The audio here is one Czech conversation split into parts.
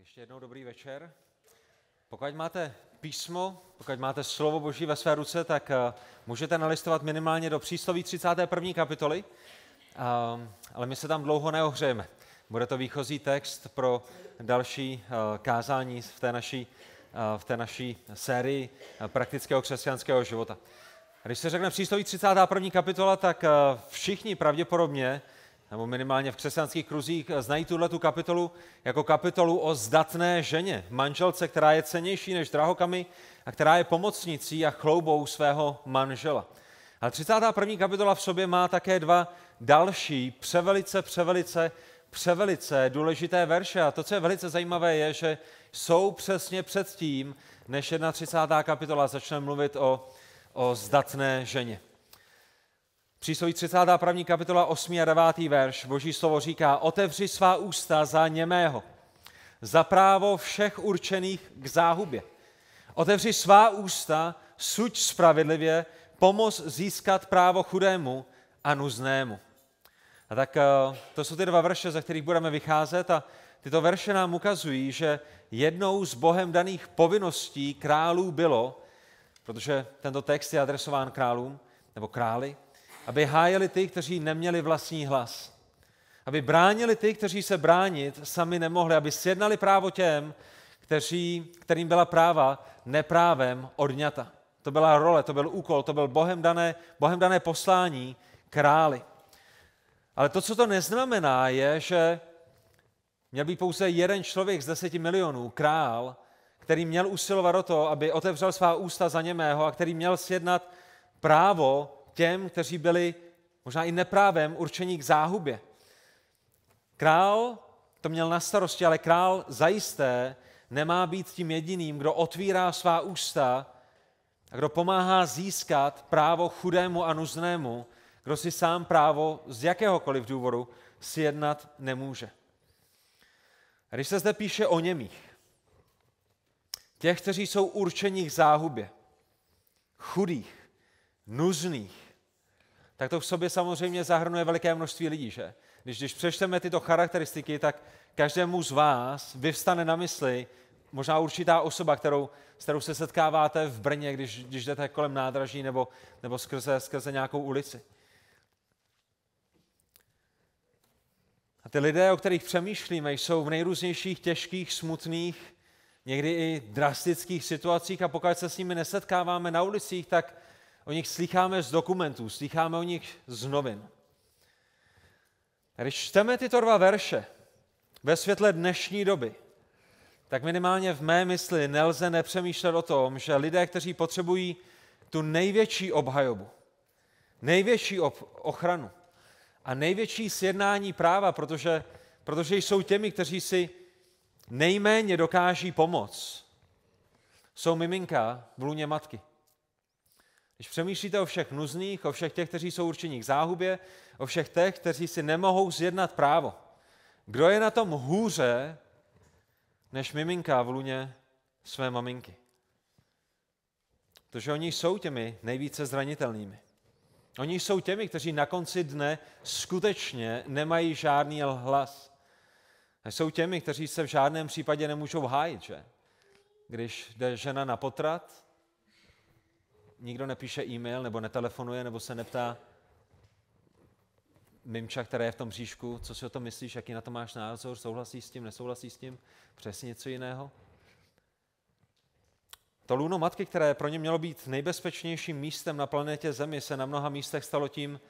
ještě jednou dobrý večer. Pokud máte písmo, pokud máte slovo Boží ve své ruce, tak eh, můžete nalistovat minimálně do přísloví 31. kapitoly, eh, ale my se tam dlouho neohřejeme. Bude to výchozí text pro další eh, kázání v té naší, v té naší sérii praktického křesťanského života. Když se řekne přísloví 31. kapitola, tak všichni pravděpodobně nebo minimálně v křesťanských kruzích znají tuhle tu kapitolu jako kapitolu o zdatné ženě, manželce, která je cenější než drahokamy a která je pomocnicí a chloubou svého manžela. A 31. kapitola v sobě má také dva další převelice, převelice, převelice důležité verše. A to, co je velice zajímavé, je, že jsou přesně před tím, než 31. kapitola začne mluvit o, o zdatné ženě. Přísloví 31. kapitola 8 a 9. verš, boží slovo říká, otevři svá ústa za němého, za právo všech určených k záhubě. Otevři svá ústa, suď spravedlivě, pomoz získat právo chudému a nuznému. A tak eh, to jsou ty dva verše, ze kterých budeme vycházet a tyto verše nám ukazují, že jednou z Bohem daných povinností králů bylo, protože tento text je adresován králům nebo králi, aby hájili ty, kteří neměli vlastní hlas, aby bránili ty, kteří se bránit sami nemohli, aby sjednali právo těm, kteří, kterým byla práva neprávem odňata. To byla role, to byl úkol, to byl Bohem dané, Bohem dané poslání králi. Ale to, co to neznamená, je, že měl být pouze jeden člověk z deseti milionů, král, který měl usilovat o to, aby otevřel svá ústa za němého a který měl sjednat právo těm, kteří byli možná i neprávem určení k záhubě. Král to měl na starosti, ale král zajisté nemá být tím jediným, kdo otvírá svá ústa a kdo pomáhá získat právo chudému a nuznému, kdo si sám právo z jakéhokoliv důvodu sjednat nemůže. A když se zde píše o němích, těch, kteří jsou určení k záhubě, chudých, nuzných, tak to v sobě samozřejmě zahrnuje veliké množství lidí, že? Když, když přečteme tyto charakteristiky, tak každému z vás vyvstane na mysli možná určitá osoba, kterou, s kterou se setkáváte v Brně, když, když jdete kolem nádraží nebo, nebo skrze, skrze nějakou ulici. A ty lidé, o kterých přemýšlíme, jsou v nejrůznějších těžkých, smutných, někdy i drastických situacích a pokud se s nimi nesetkáváme na ulicích, tak o nich slycháme z dokumentů, slycháme o nich z novin. Když čteme tyto dva verše ve světle dnešní doby, tak minimálně v mé mysli nelze nepřemýšlet o tom, že lidé, kteří potřebují tu největší obhajobu, největší ochranu a největší sjednání práva, protože, protože jsou těmi, kteří si nejméně dokáží pomoct, jsou miminka v lůně matky. Když přemýšlíte o všech nuzných, o všech těch, kteří jsou určení k záhubě, o všech těch, kteří si nemohou zjednat právo. Kdo je na tom hůře, než miminka v luně své maminky? Protože oni jsou těmi nejvíce zranitelnými. Oni jsou těmi, kteří na konci dne skutečně nemají žádný hlas. Jsou těmi, kteří se v žádném případě nemůžou hájit, že? Když jde žena na potrat, nikdo nepíše e-mail nebo netelefonuje nebo se neptá Mimča, která je v tom bříšku, co si o tom myslíš, jaký na to máš názor, souhlasíš s tím, nesouhlasíš s tím, přesně něco jiného. To lůno matky, které pro ně mělo být nejbezpečnějším místem na planetě Zemi, se na mnoha místech stalo tím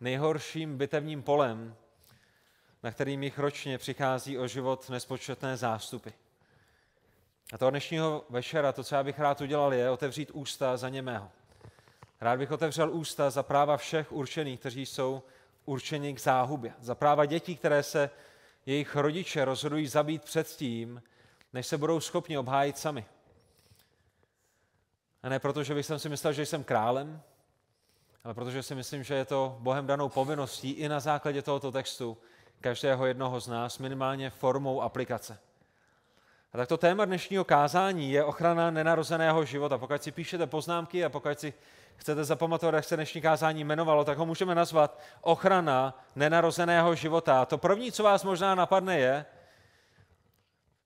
nejhorším bitevním polem, na kterým jich ročně přichází o život nespočetné zástupy. A toho dnešního večera, to, co já bych rád udělal, je otevřít ústa za němého. Rád bych otevřel ústa za práva všech určených, kteří jsou určeni k záhubě. Za práva dětí, které se jejich rodiče rozhodují zabít předtím, než se budou schopni obhájit sami. A ne proto, že bych si myslel, že jsem králem, ale protože si myslím, že je to Bohem danou povinností i na základě tohoto textu každého jednoho z nás, minimálně formou aplikace. A tak to téma dnešního kázání je ochrana nenarozeného života. Pokud si píšete poznámky a pokud si chcete zapamatovat, jak se dnešní kázání jmenovalo, tak ho můžeme nazvat ochrana nenarozeného života. A to první, co vás možná napadne, je,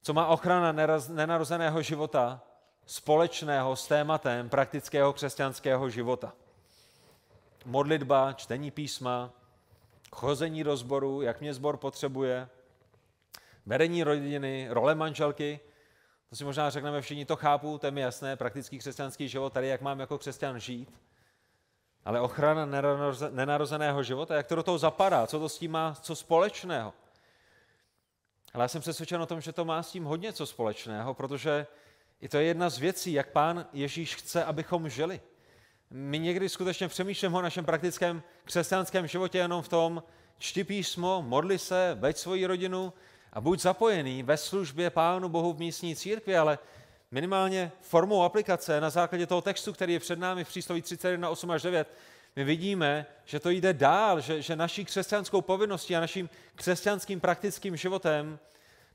co má ochrana nenarozeného života společného s tématem praktického křesťanského života. Modlitba, čtení písma, chození do sboru, jak mě sbor potřebuje – vedení rodiny, role manželky, to si možná řekneme všichni, to chápu, to je mi jasné, praktický křesťanský život, tady jak mám jako křesťan žít, ale ochrana nenarozeného života, jak to do toho zapadá, co to s tím má, co společného. Ale já jsem přesvědčen o tom, že to má s tím hodně co společného, protože i to je jedna z věcí, jak pán Ježíš chce, abychom žili. My někdy skutečně přemýšlíme o našem praktickém křesťanském životě jenom v tom, čti písmo, modli se, veď svoji rodinu, a buď zapojený ve službě Pánu Bohu v místní církvi, ale minimálně formou aplikace na základě toho textu, který je před námi v přísloví 31, 8 až 9, my vidíme, že to jde dál, že, že naší křesťanskou povinností a naším křesťanským praktickým životem,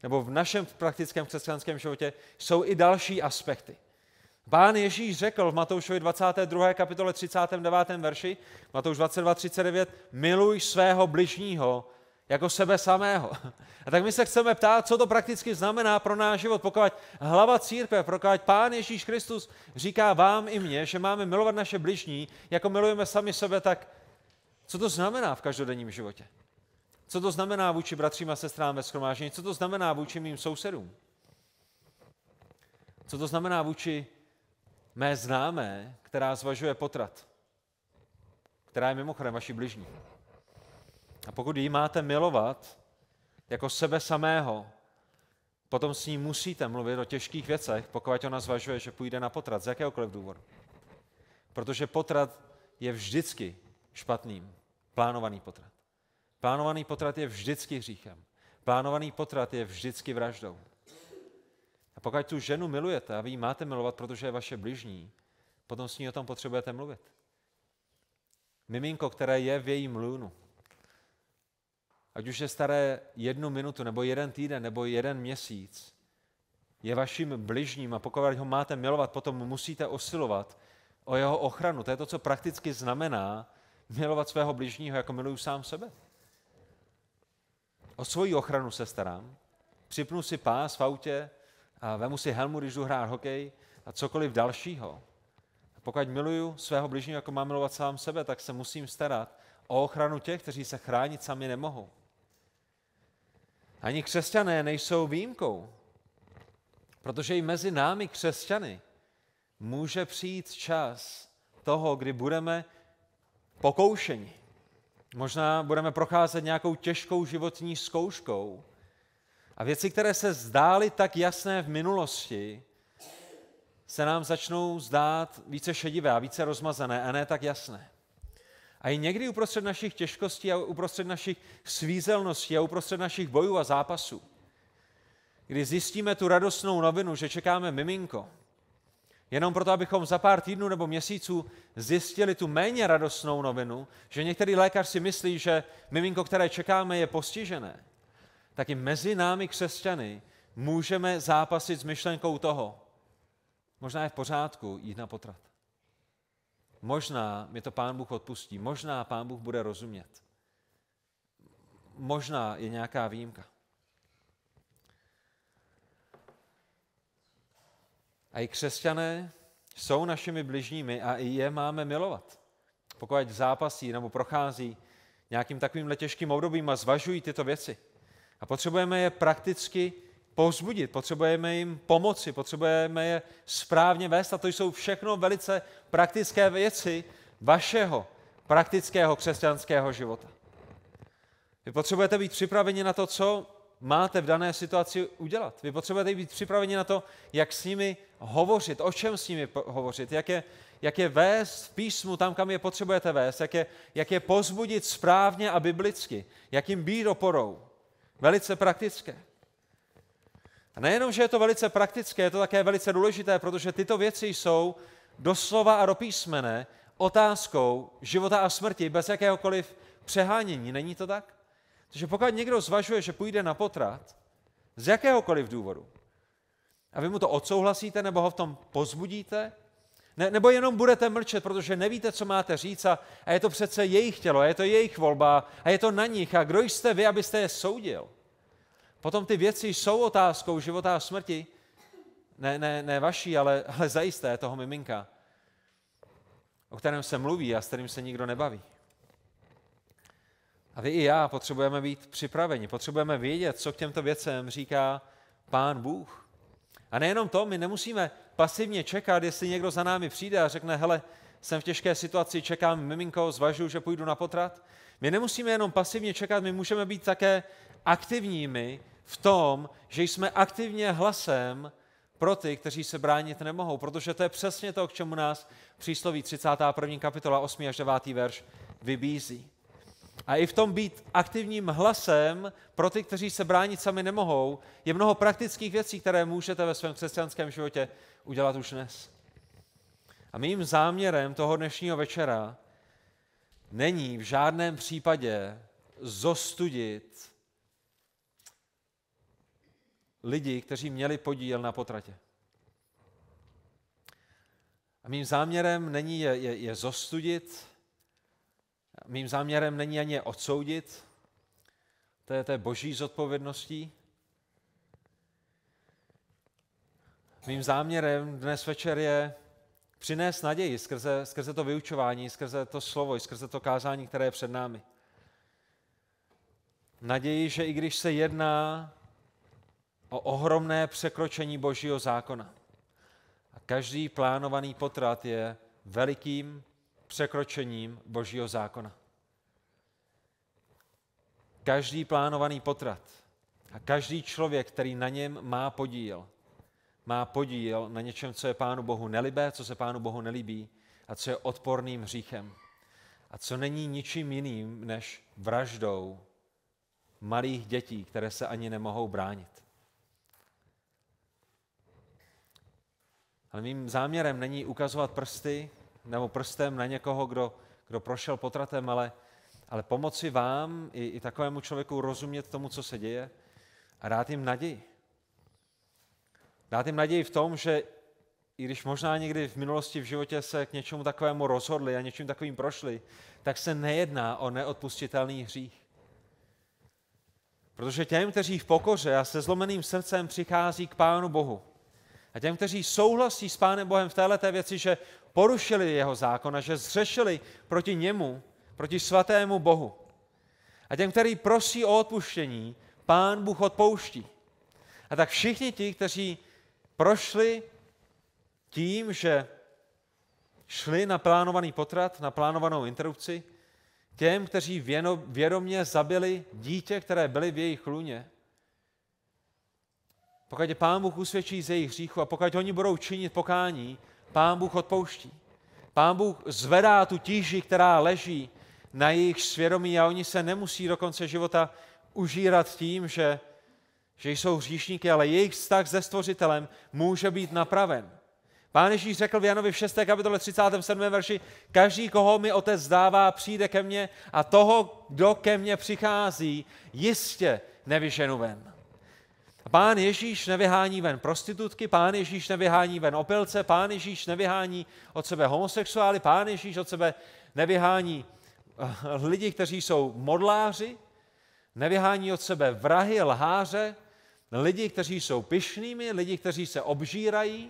nebo v našem praktickém křesťanském životě, jsou i další aspekty. Pán Ježíš řekl v Matoušovi 22. kapitole 39. verši, Matouš 22, 39, miluj svého bližního jako sebe samého. A tak my se chceme ptát, co to prakticky znamená pro náš život, pokud hlava církve, pokud Pán Ježíš Kristus říká vám i mně, že máme milovat naše bližní, jako milujeme sami sebe, tak co to znamená v každodenním životě? Co to znamená vůči bratřím a sestrám ve schromáždění? Co to znamená vůči mým sousedům? Co to znamená vůči mé známé, která zvažuje potrat? Která je mimochodem vaši bližní? A pokud ji máte milovat jako sebe samého, potom s ní musíte mluvit o těžkých věcech, pokud ona zvažuje, že půjde na potrat z jakéhokoliv důvodu. Protože potrat je vždycky špatným. Plánovaný potrat. Plánovaný potrat je vždycky hříchem. Plánovaný potrat je vždycky vraždou. A pokud tu ženu milujete a vy ji máte milovat, protože je vaše bližní, potom s ní o tom potřebujete mluvit. Miminko, které je v jejím lůnu, ať už je staré jednu minutu, nebo jeden týden, nebo jeden měsíc, je vaším bližním a pokud ho máte milovat, potom musíte osilovat o jeho ochranu. To je to, co prakticky znamená milovat svého bližního, jako miluju sám sebe. O svoji ochranu se starám. Připnu si pás v autě, a vemu si helmu, když jdu hrát hokej a cokoliv dalšího. A pokud miluju svého bližního, jako mám milovat sám sebe, tak se musím starat o ochranu těch, kteří se chránit sami nemohou. Ani křesťané nejsou výjimkou, protože i mezi námi křesťany může přijít čas toho, kdy budeme pokoušeni. Možná budeme procházet nějakou těžkou životní zkouškou. A věci, které se zdály tak jasné v minulosti, se nám začnou zdát více šedivé a více rozmazané a ne tak jasné. A i někdy uprostřed našich těžkostí a uprostřed našich svízelností a uprostřed našich bojů a zápasů, kdy zjistíme tu radostnou novinu, že čekáme miminko, jenom proto, abychom za pár týdnů nebo měsíců zjistili tu méně radostnou novinu, že některý lékař si myslí, že miminko, které čekáme, je postižené, tak i mezi námi křesťany můžeme zápasit s myšlenkou toho, možná je v pořádku jít na potrat. Možná mi to Pán Bůh odpustí, možná Pán Bůh bude rozumět. Možná je nějaká výjimka. A i křesťané jsou našimi bližními a i je máme milovat. Pokud zápasí nebo prochází nějakým takovým letěžkým obdobím a zvažují tyto věci. A potřebujeme je prakticky povzbudit, potřebujeme jim pomoci, potřebujeme je správně vést a to jsou všechno velice praktické věci vašeho praktického křesťanského života. Vy potřebujete být připraveni na to, co máte v dané situaci udělat. Vy potřebujete být připraveni na to, jak s nimi hovořit, o čem s nimi hovořit, jak je, jak je vést v písmu tam, kam je potřebujete vést, jak je, jak je pozbudit správně a biblicky, jak jim být oporou. Velice praktické. A nejenom, že je to velice praktické, je to také velice důležité, protože tyto věci jsou doslova a do písmene otázkou života a smrti bez jakéhokoliv přehánění. Není to tak? Takže pokud někdo zvažuje, že půjde na potrat, z jakéhokoliv důvodu, a vy mu to odsouhlasíte, nebo ho v tom pozbudíte, ne, nebo jenom budete mlčet, protože nevíte, co máte říct a, a je to přece jejich tělo, a je to jejich volba a je to na nich a kdo jste vy, abyste je soudil? Potom ty věci jsou otázkou života a smrti. Ne, ne, ne vaší, ale, ale zajisté toho miminka, o kterém se mluví a s kterým se nikdo nebaví. A vy i já potřebujeme být připraveni, potřebujeme vědět, co k těmto věcem říká Pán Bůh. A nejenom to, my nemusíme pasivně čekat, jestli někdo za námi přijde a řekne, hele, jsem v těžké situaci, čekám miminko, zvažuju, že půjdu na potrat. My nemusíme jenom pasivně čekat, my můžeme být také aktivními v tom, že jsme aktivně hlasem pro ty, kteří se bránit nemohou, protože to je přesně to, k čemu nás přísloví 31. kapitola 8. až 9. verš vybízí. A i v tom být aktivním hlasem pro ty, kteří se bránit sami nemohou, je mnoho praktických věcí, které můžete ve svém křesťanském životě udělat už dnes. A mým záměrem toho dnešního večera není v žádném případě zostudit lidi, kteří měli podíl na potratě. A mým záměrem není je, je, je zostudit, mým záměrem není ani je odsoudit, to je té boží zodpovědností. Mým záměrem dnes večer je přinést naději skrze, skrze to vyučování, skrze to slovo, skrze to kázání, které je před námi. Naději, že i když se jedná o ohromné překročení božího zákona. A každý plánovaný potrat je velikým překročením božího zákona. Každý plánovaný potrat a každý člověk, který na něm má podíl, má podíl na něčem, co je Pánu Bohu nelibé, co se Pánu Bohu nelíbí a co je odporným hříchem a co není ničím jiným než vraždou malých dětí, které se ani nemohou bránit. Ale mým záměrem není ukazovat prsty nebo prstem na někoho, kdo, kdo prošel potratem, ale, ale pomoci vám i, i takovému člověku rozumět tomu, co se děje a dát jim naději. Dát jim naději v tom, že i když možná někdy v minulosti v životě se k něčemu takovému rozhodli a něčím takovým prošli, tak se nejedná o neodpustitelný hřích. Protože těm, kteří v pokoře a se zlomeným srdcem přichází k Pánu Bohu, a těm, kteří souhlasí s Pánem Bohem v této věci, že porušili jeho zákon a že zřešili proti němu, proti svatému Bohu. A těm, kteří prosí o odpuštění, Pán Bůh odpouští. A tak všichni ti, kteří prošli tím, že šli na plánovaný potrat, na plánovanou interrupci, těm, kteří věno, vědomě zabili dítě, které byly v jejich luně, pokud je Pán Bůh usvědčí z jejich hříchu a pokud oni budou činit pokání, Pán Bůh odpouští. Pán Bůh zvedá tu tíži, která leží na jejich svědomí a oni se nemusí do konce života užírat tím, že, že jsou hříšníky, ale jejich vztah se stvořitelem může být napraven. Pán Ježíš řekl v Janovi v 6. kapitole 37. verši, každý, koho mi otec dává, přijde ke mně a toho, kdo ke mně přichází, jistě nevyženu ven. Pán Ježíš nevyhání ven prostitutky, pán Ježíš nevyhání ven opilce, pán Ježíš nevyhání od sebe homosexuály, pán Ježíš od sebe nevyhání eh, lidi, kteří jsou modláři, nevyhání od sebe vrahy, lháře, lidi, kteří jsou pyšnými, lidi, kteří se obžírají.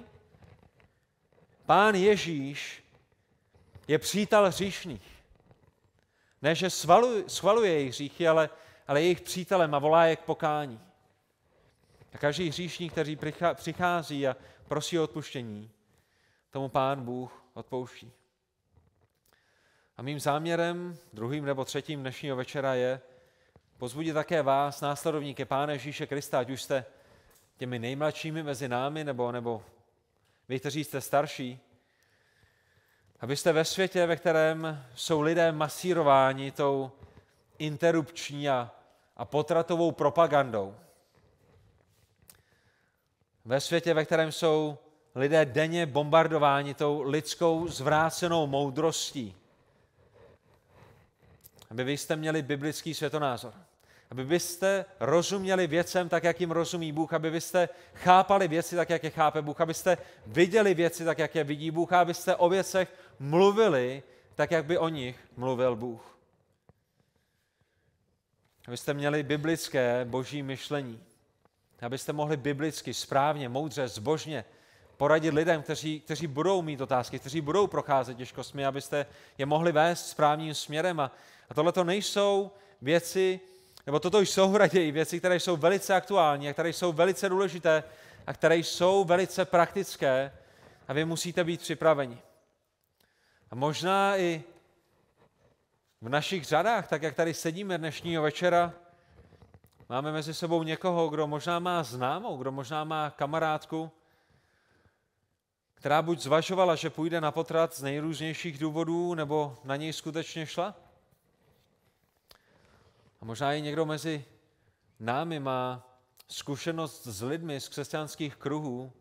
Pán Ježíš je přítel hříšných. Ne, že svaluje, svaluje jejich hříchy, ale, ale jejich přítelem a volá je k pokání. A každý hříšník, který přichází a prosí o odpuštění, tomu Pán Bůh odpouští. A mým záměrem, druhým nebo třetím dnešního večera je pozbudit také vás, následovníky Pána Ježíše Krista, ať už jste těmi nejmladšími mezi námi, nebo, nebo vy, kteří jste starší, abyste ve světě, ve kterém jsou lidé masírováni tou interrupční a, a potratovou propagandou, ve světě, ve kterém jsou lidé denně bombardováni tou lidskou zvrácenou moudrostí, aby vy jste měli biblický světonázor, aby byste rozuměli věcem tak, jak jim rozumí Bůh, aby byste chápali věci tak, jak je chápe Bůh, abyste viděli věci tak, jak je vidí Bůh a abyste o věcech mluvili tak, jak by o nich mluvil Bůh. Abyste měli biblické boží myšlení abyste mohli biblicky, správně, moudře, zbožně poradit lidem, kteří, kteří budou mít otázky, kteří budou procházet těžkostmi, abyste je mohli vést správným směrem. A, a tohle to nejsou věci, nebo toto jsou raději věci, které jsou velice aktuální a které jsou velice důležité a které jsou velice praktické a vy musíte být připraveni. A možná i v našich řadách, tak jak tady sedíme dnešního večera, Máme mezi sebou někoho, kdo možná má známou, kdo možná má kamarádku, která buď zvažovala, že půjde na potrat z nejrůznějších důvodů, nebo na něj skutečně šla. A možná i někdo mezi námi má zkušenost s lidmi z křesťanských kruhů,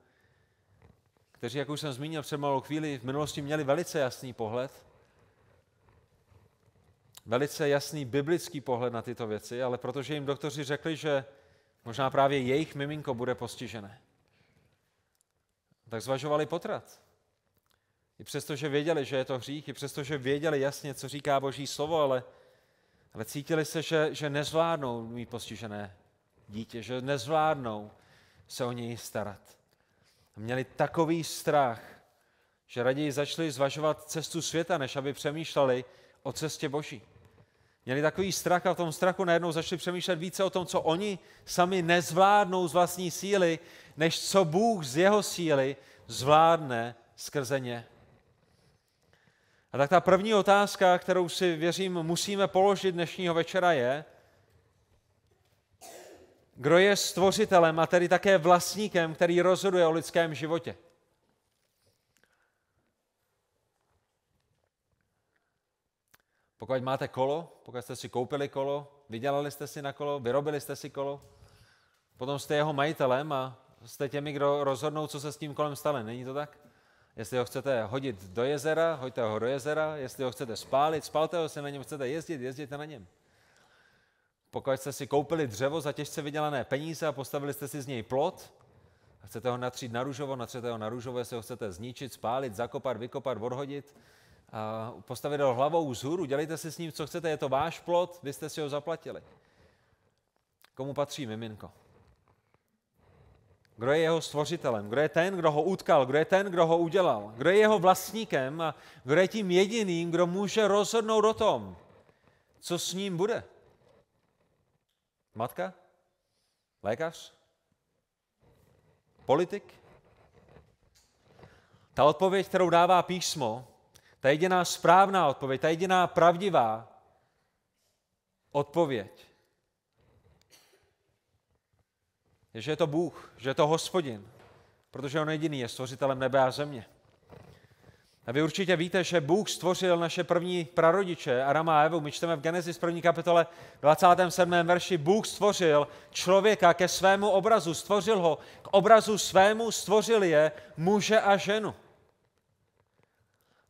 kteří, jak už jsem zmínil před malou chvíli, v minulosti měli velice jasný pohled, velice jasný biblický pohled na tyto věci, ale protože jim doktoři řekli, že možná právě jejich miminko bude postižené, tak zvažovali potrat. I přesto, že věděli, že je to hřích, i přesto, že věděli jasně, co říká Boží slovo, ale, ale cítili se, že, že nezvládnou mít postižené dítě, že nezvládnou se o něj starat. A měli takový strach, že raději začali zvažovat cestu světa, než aby přemýšleli, o cestě Boží. Měli takový strach a v tom strachu najednou začali přemýšlet více o tom, co oni sami nezvládnou z vlastní síly, než co Bůh z jeho síly zvládne skrze ně. A tak ta první otázka, kterou si věřím musíme položit dnešního večera je, kdo je stvořitelem a tedy také vlastníkem, který rozhoduje o lidském životě. Pokud máte kolo, pokud jste si koupili kolo, vydělali jste si na kolo, vyrobili jste si kolo, potom jste jeho majitelem a jste těmi, kdo rozhodnou, co se s tím kolem stane. Není to tak? Jestli ho chcete hodit do jezera, hoďte ho do jezera. Jestli ho chcete spálit, spalte ho, jestli na něm chcete jezdit, jezděte na něm. Pokud jste si koupili dřevo za těžce vydělané peníze a postavili jste si z něj plot, a chcete ho natřít na růžovo, natřete ho na růžovo, jestli ho chcete zničit, spálit, zakopat, vykopat, odhodit, postavit ho hlavou vzhůru, dělejte si s ním, co chcete, je to váš plot, vy jste si ho zaplatili. Komu patří miminko? Kdo je jeho stvořitelem? Kdo je ten, kdo ho utkal? Kdo je ten, kdo ho udělal? Kdo je jeho vlastníkem? A kdo je tím jediným, kdo může rozhodnout o tom, co s ním bude? Matka? Lékař? Politik? Ta odpověď, kterou dává písmo, ta jediná správná odpověď, ta jediná pravdivá odpověď je, že je to Bůh, že je to Hospodin, protože On jediný je stvořitelem nebe a země. A vy určitě víte, že Bůh stvořil naše první prarodiče, Adama a Evu. My čteme v Genesis 1. kapitole 27. verši. Bůh stvořil člověka ke svému obrazu, stvořil ho k obrazu svému, stvořil je muže a ženu.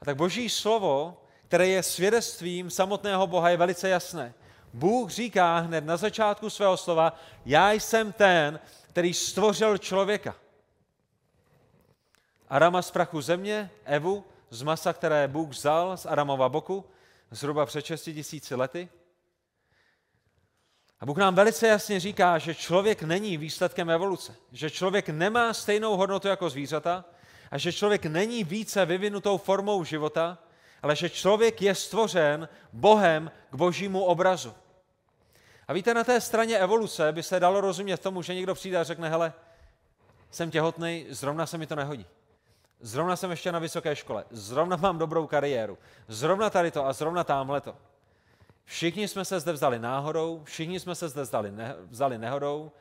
A tak boží slovo, které je svědectvím samotného Boha, je velice jasné. Bůh říká hned na začátku svého slova, já jsem ten, který stvořil člověka. Arama z prachu země, Evu z masa, které Bůh vzal z Aramova boku, zhruba před 6 tisíci lety. A Bůh nám velice jasně říká, že člověk není výsledkem evoluce, že člověk nemá stejnou hodnotu jako zvířata, a že člověk není více vyvinutou formou života, ale že člověk je stvořen Bohem k božímu obrazu. A víte, na té straně evoluce by se dalo rozumět tomu, že někdo přijde a řekne, hele, jsem těhotný, zrovna se mi to nehodí. Zrovna jsem ještě na vysoké škole, zrovna mám dobrou kariéru, zrovna tady to a zrovna tamhle to. Všichni jsme se zde vzali náhodou, všichni jsme se zde ne, vzali nehodou,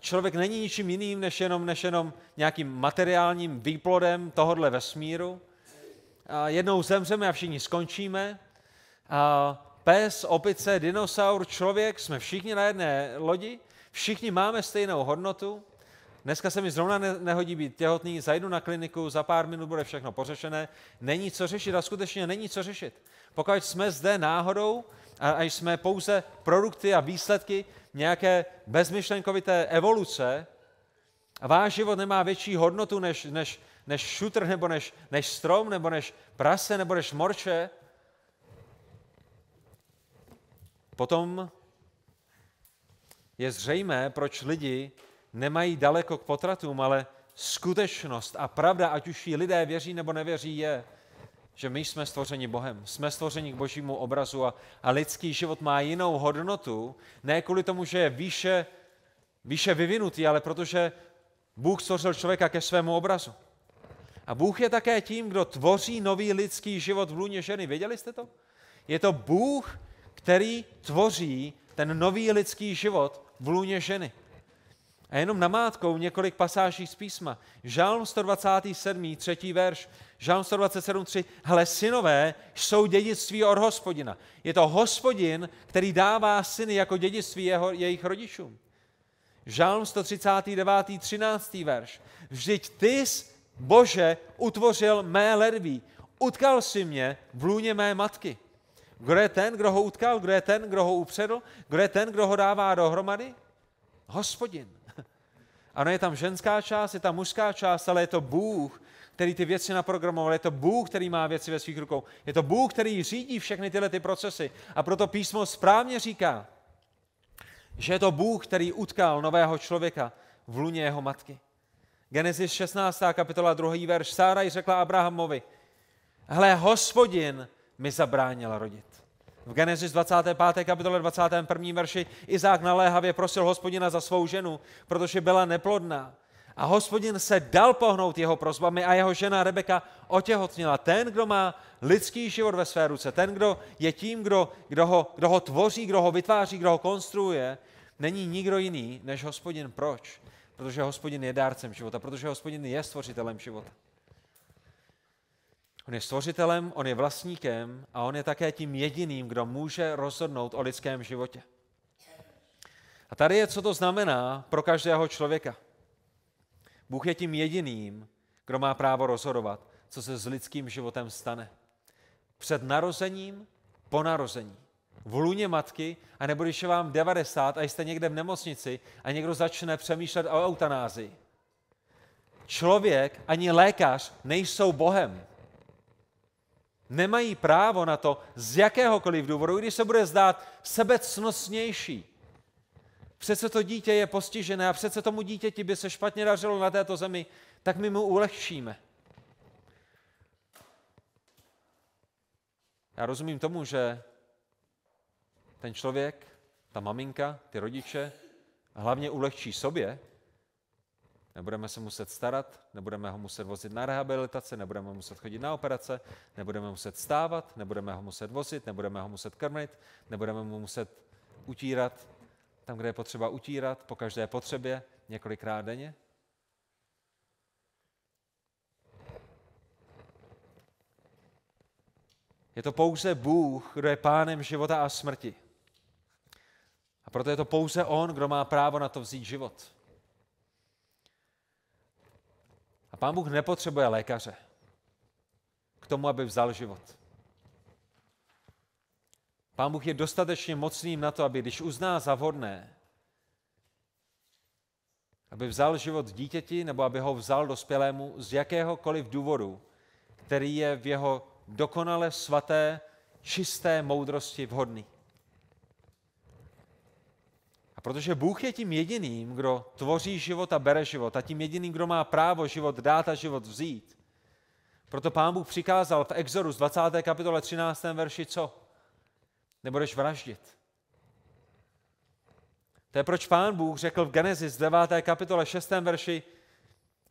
člověk není ničím jiným než jenom, než jenom nějakým materiálním výplodem tohohle vesmíru. Jednou zemřeme a všichni skončíme. Pes, opice, dinosaur, člověk, jsme všichni na jedné lodi, všichni máme stejnou hodnotu. Dneska se mi zrovna nehodí být těhotný, zajdu na kliniku, za pár minut bude všechno pořešené. Není co řešit a skutečně není co řešit. Pokud jsme zde náhodou a jsme pouze produkty a výsledky nějaké bezmyšlenkovité evoluce a váš život nemá větší hodnotu než, než, než šutr, nebo než, než strom, nebo než prase, nebo než morče, potom je zřejmé, proč lidi nemají daleko k potratům, ale skutečnost a pravda, ať už ji lidé věří nebo nevěří, je, že my jsme stvořeni Bohem, jsme stvořeni k božímu obrazu a, a lidský život má jinou hodnotu, ne kvůli tomu, že je výše, výše vyvinutý, ale protože Bůh stvořil člověka ke svému obrazu. A Bůh je také tím, kdo tvoří nový lidský život v lůně ženy. Věděli jste to? Je to Bůh, který tvoří ten nový lidský život v lůně ženy. A jenom namátkou několik pasáží z písma. Žálm 127. třetí verš. Žalm 127.3. Hle, synové jsou dědictví od hospodina. Je to hospodin, který dává syny jako dědictví jeho, jejich rodičům. Žalm 139. 13. verš. Vždyť ty jsi, Bože, utvořil mé ledví. Utkal si mě v lůně mé matky. Kdo je ten, kdo ho utkal? Kdo je ten, kdo ho upředl? Kdo je ten, kdo ho dává dohromady? Hospodin. Ano, je tam ženská část, je tam mužská část, ale je to Bůh, který ty věci naprogramoval. Je to Bůh, který má věci ve svých rukou. Je to Bůh, který řídí všechny tyhle ty procesy. A proto písmo správně říká, že je to Bůh, který utkal nového člověka v luně jeho matky. Genesis 16. kapitola 2. verš. Sáraj řekla Abrahamovi, hle, hospodin mi zabránil rodit. V Genesis 25. kapitole 21. verši Izák naléhavě prosil hospodina za svou ženu, protože byla neplodná. A hospodin se dal pohnout jeho prozbami a jeho žena Rebeka otěhotnila. Ten, kdo má lidský život ve své ruce, ten, kdo je tím, kdo, kdo, ho, kdo ho tvoří, kdo ho vytváří, kdo ho konstruuje, není nikdo jiný než hospodin. Proč? Protože hospodin je dárcem života, protože hospodin je stvořitelem života. On je stvořitelem, on je vlastníkem a on je také tím jediným, kdo může rozhodnout o lidském životě. A tady je, co to znamená pro každého člověka. Bůh je tím jediným, kdo má právo rozhodovat, co se s lidským životem stane. Před narozením, po narození. V luně matky, a nebo když je vám 90 a jste někde v nemocnici a někdo začne přemýšlet o eutanázii. Člověk ani lékař nejsou Bohem. Nemají právo na to z jakéhokoliv důvodu, když se bude zdát sebecnostnější, přece to dítě je postižené a přece tomu dítěti by se špatně dařilo na této zemi, tak my mu ulehčíme. Já rozumím tomu, že ten člověk, ta maminka, ty rodiče hlavně ulehčí sobě, Nebudeme se muset starat, nebudeme ho muset vozit na rehabilitaci, nebudeme ho muset chodit na operace, nebudeme muset stávat, nebudeme ho muset vozit, nebudeme ho muset krmit, nebudeme mu muset utírat tam, kde je potřeba utírat po každé potřebě několikrát denně? Je to pouze Bůh, kdo je pánem života a smrti. A proto je to pouze On, kdo má právo na to vzít život. A pán Bůh nepotřebuje lékaře k tomu, aby vzal život. Pán Bůh je dostatečně mocným na to, aby když uzná za vhodné, aby vzal život dítěti nebo aby ho vzal dospělému z jakéhokoliv důvodu, který je v jeho dokonale svaté, čisté moudrosti vhodný. A protože Bůh je tím jediným, kdo tvoří život a bere život, a tím jediným, kdo má právo život dát a život vzít, proto pán Bůh přikázal v Exodus 20. kapitole 13. verši co? nebudeš vraždit. To je proč pán Bůh řekl v Genesis 9. kapitole 6. verši,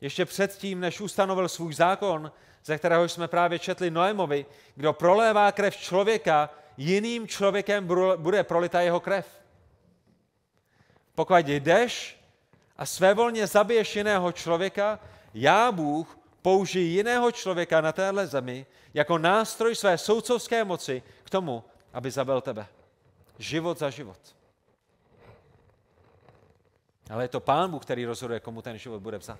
ještě předtím, než ustanovil svůj zákon, ze kterého jsme právě četli Noemovi, kdo prolévá krev člověka, jiným člověkem bude prolita jeho krev. Pokud jdeš a svévolně zabiješ jiného člověka, já Bůh použiji jiného člověka na téhle zemi jako nástroj své soucovské moci k tomu, aby zabil tebe. Život za život. Ale je to Pán Bůh, který rozhoduje, komu ten život bude vzat.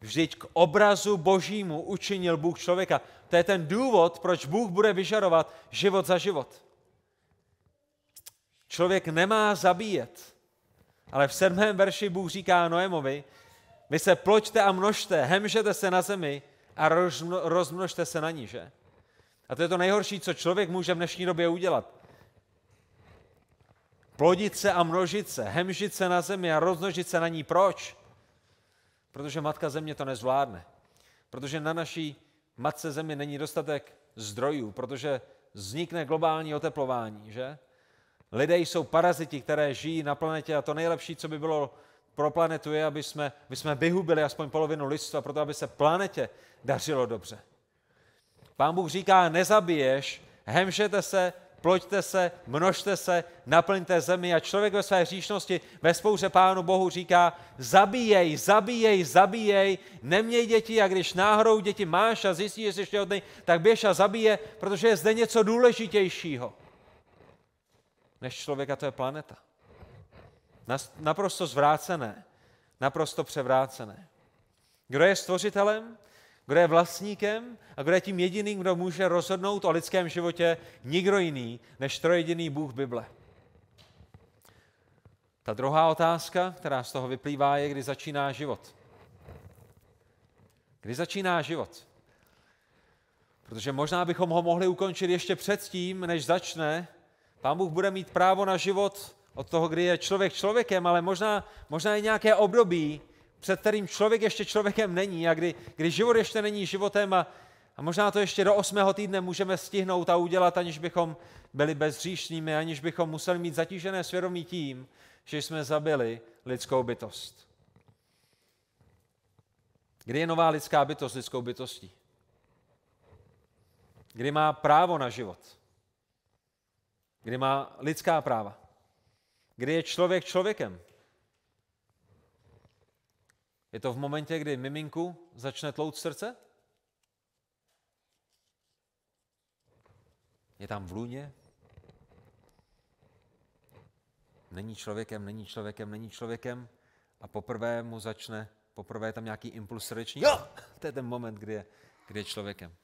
Vždyť k obrazu božímu učinil Bůh člověka. To je ten důvod, proč Bůh bude vyžarovat život za život. Člověk nemá zabíjet. Ale v sedmém verši Bůh říká Noemovi, vy se ploďte a množte, hemžete se na zemi a rozmnožte se na ní, že? A to je to nejhorší, co člověk může v dnešní době udělat. Plodit se a množit se, hemžit se na zemi a roznožit se na ní. Proč? Protože matka země to nezvládne. Protože na naší matce zemi není dostatek zdrojů, protože vznikne globální oteplování, že? Lidé jsou paraziti, které žijí na planetě a to nejlepší, co by bylo pro planetu je, aby jsme, aby jsme vyhubili aspoň polovinu a proto aby se planetě dařilo dobře. Pán Bůh říká, nezabiješ, hemžete se, ploďte se, množte se, naplňte zemi a člověk ve své říšnosti ve spouře Pánu Bohu říká, zabíjej, zabíjej, zabíjej, neměj děti a když náhodou děti máš a zjistíš, že jsi těhotný, tak běž a zabije, protože je zde něco důležitějšího než člověka, to je planeta. Naprosto zvrácené, naprosto převrácené. Kdo je stvořitelem? Kdo je vlastníkem a kdo je tím jediným, kdo může rozhodnout o lidském životě nikdo jiný než trojediný Bůh Bible. Ta druhá otázka, která z toho vyplývá, je, kdy začíná život. Kdy začíná život? Protože možná bychom ho mohli ukončit ještě předtím, než začne. Pán Bůh bude mít právo na život od toho, kdy je člověk člověkem, ale možná, možná je nějaké období, před kterým člověk ještě člověkem není a kdy, kdy život ještě není životem a, a možná to ještě do osmého týdne můžeme stihnout a udělat, aniž bychom byli bezříšnými, aniž bychom museli mít zatížené svědomí tím, že jsme zabili lidskou bytost. Kdy je nová lidská bytost lidskou bytostí? Kdy má právo na život? Kdy má lidská práva? Kdy je člověk člověkem? Je to v momentě, kdy miminku začne tlout srdce? Je tam v lůně? Není člověkem, není člověkem, není člověkem a poprvé mu začne, poprvé je tam nějaký impuls srdeční. Jo! To je ten moment, kdy je, kdy je člověkem.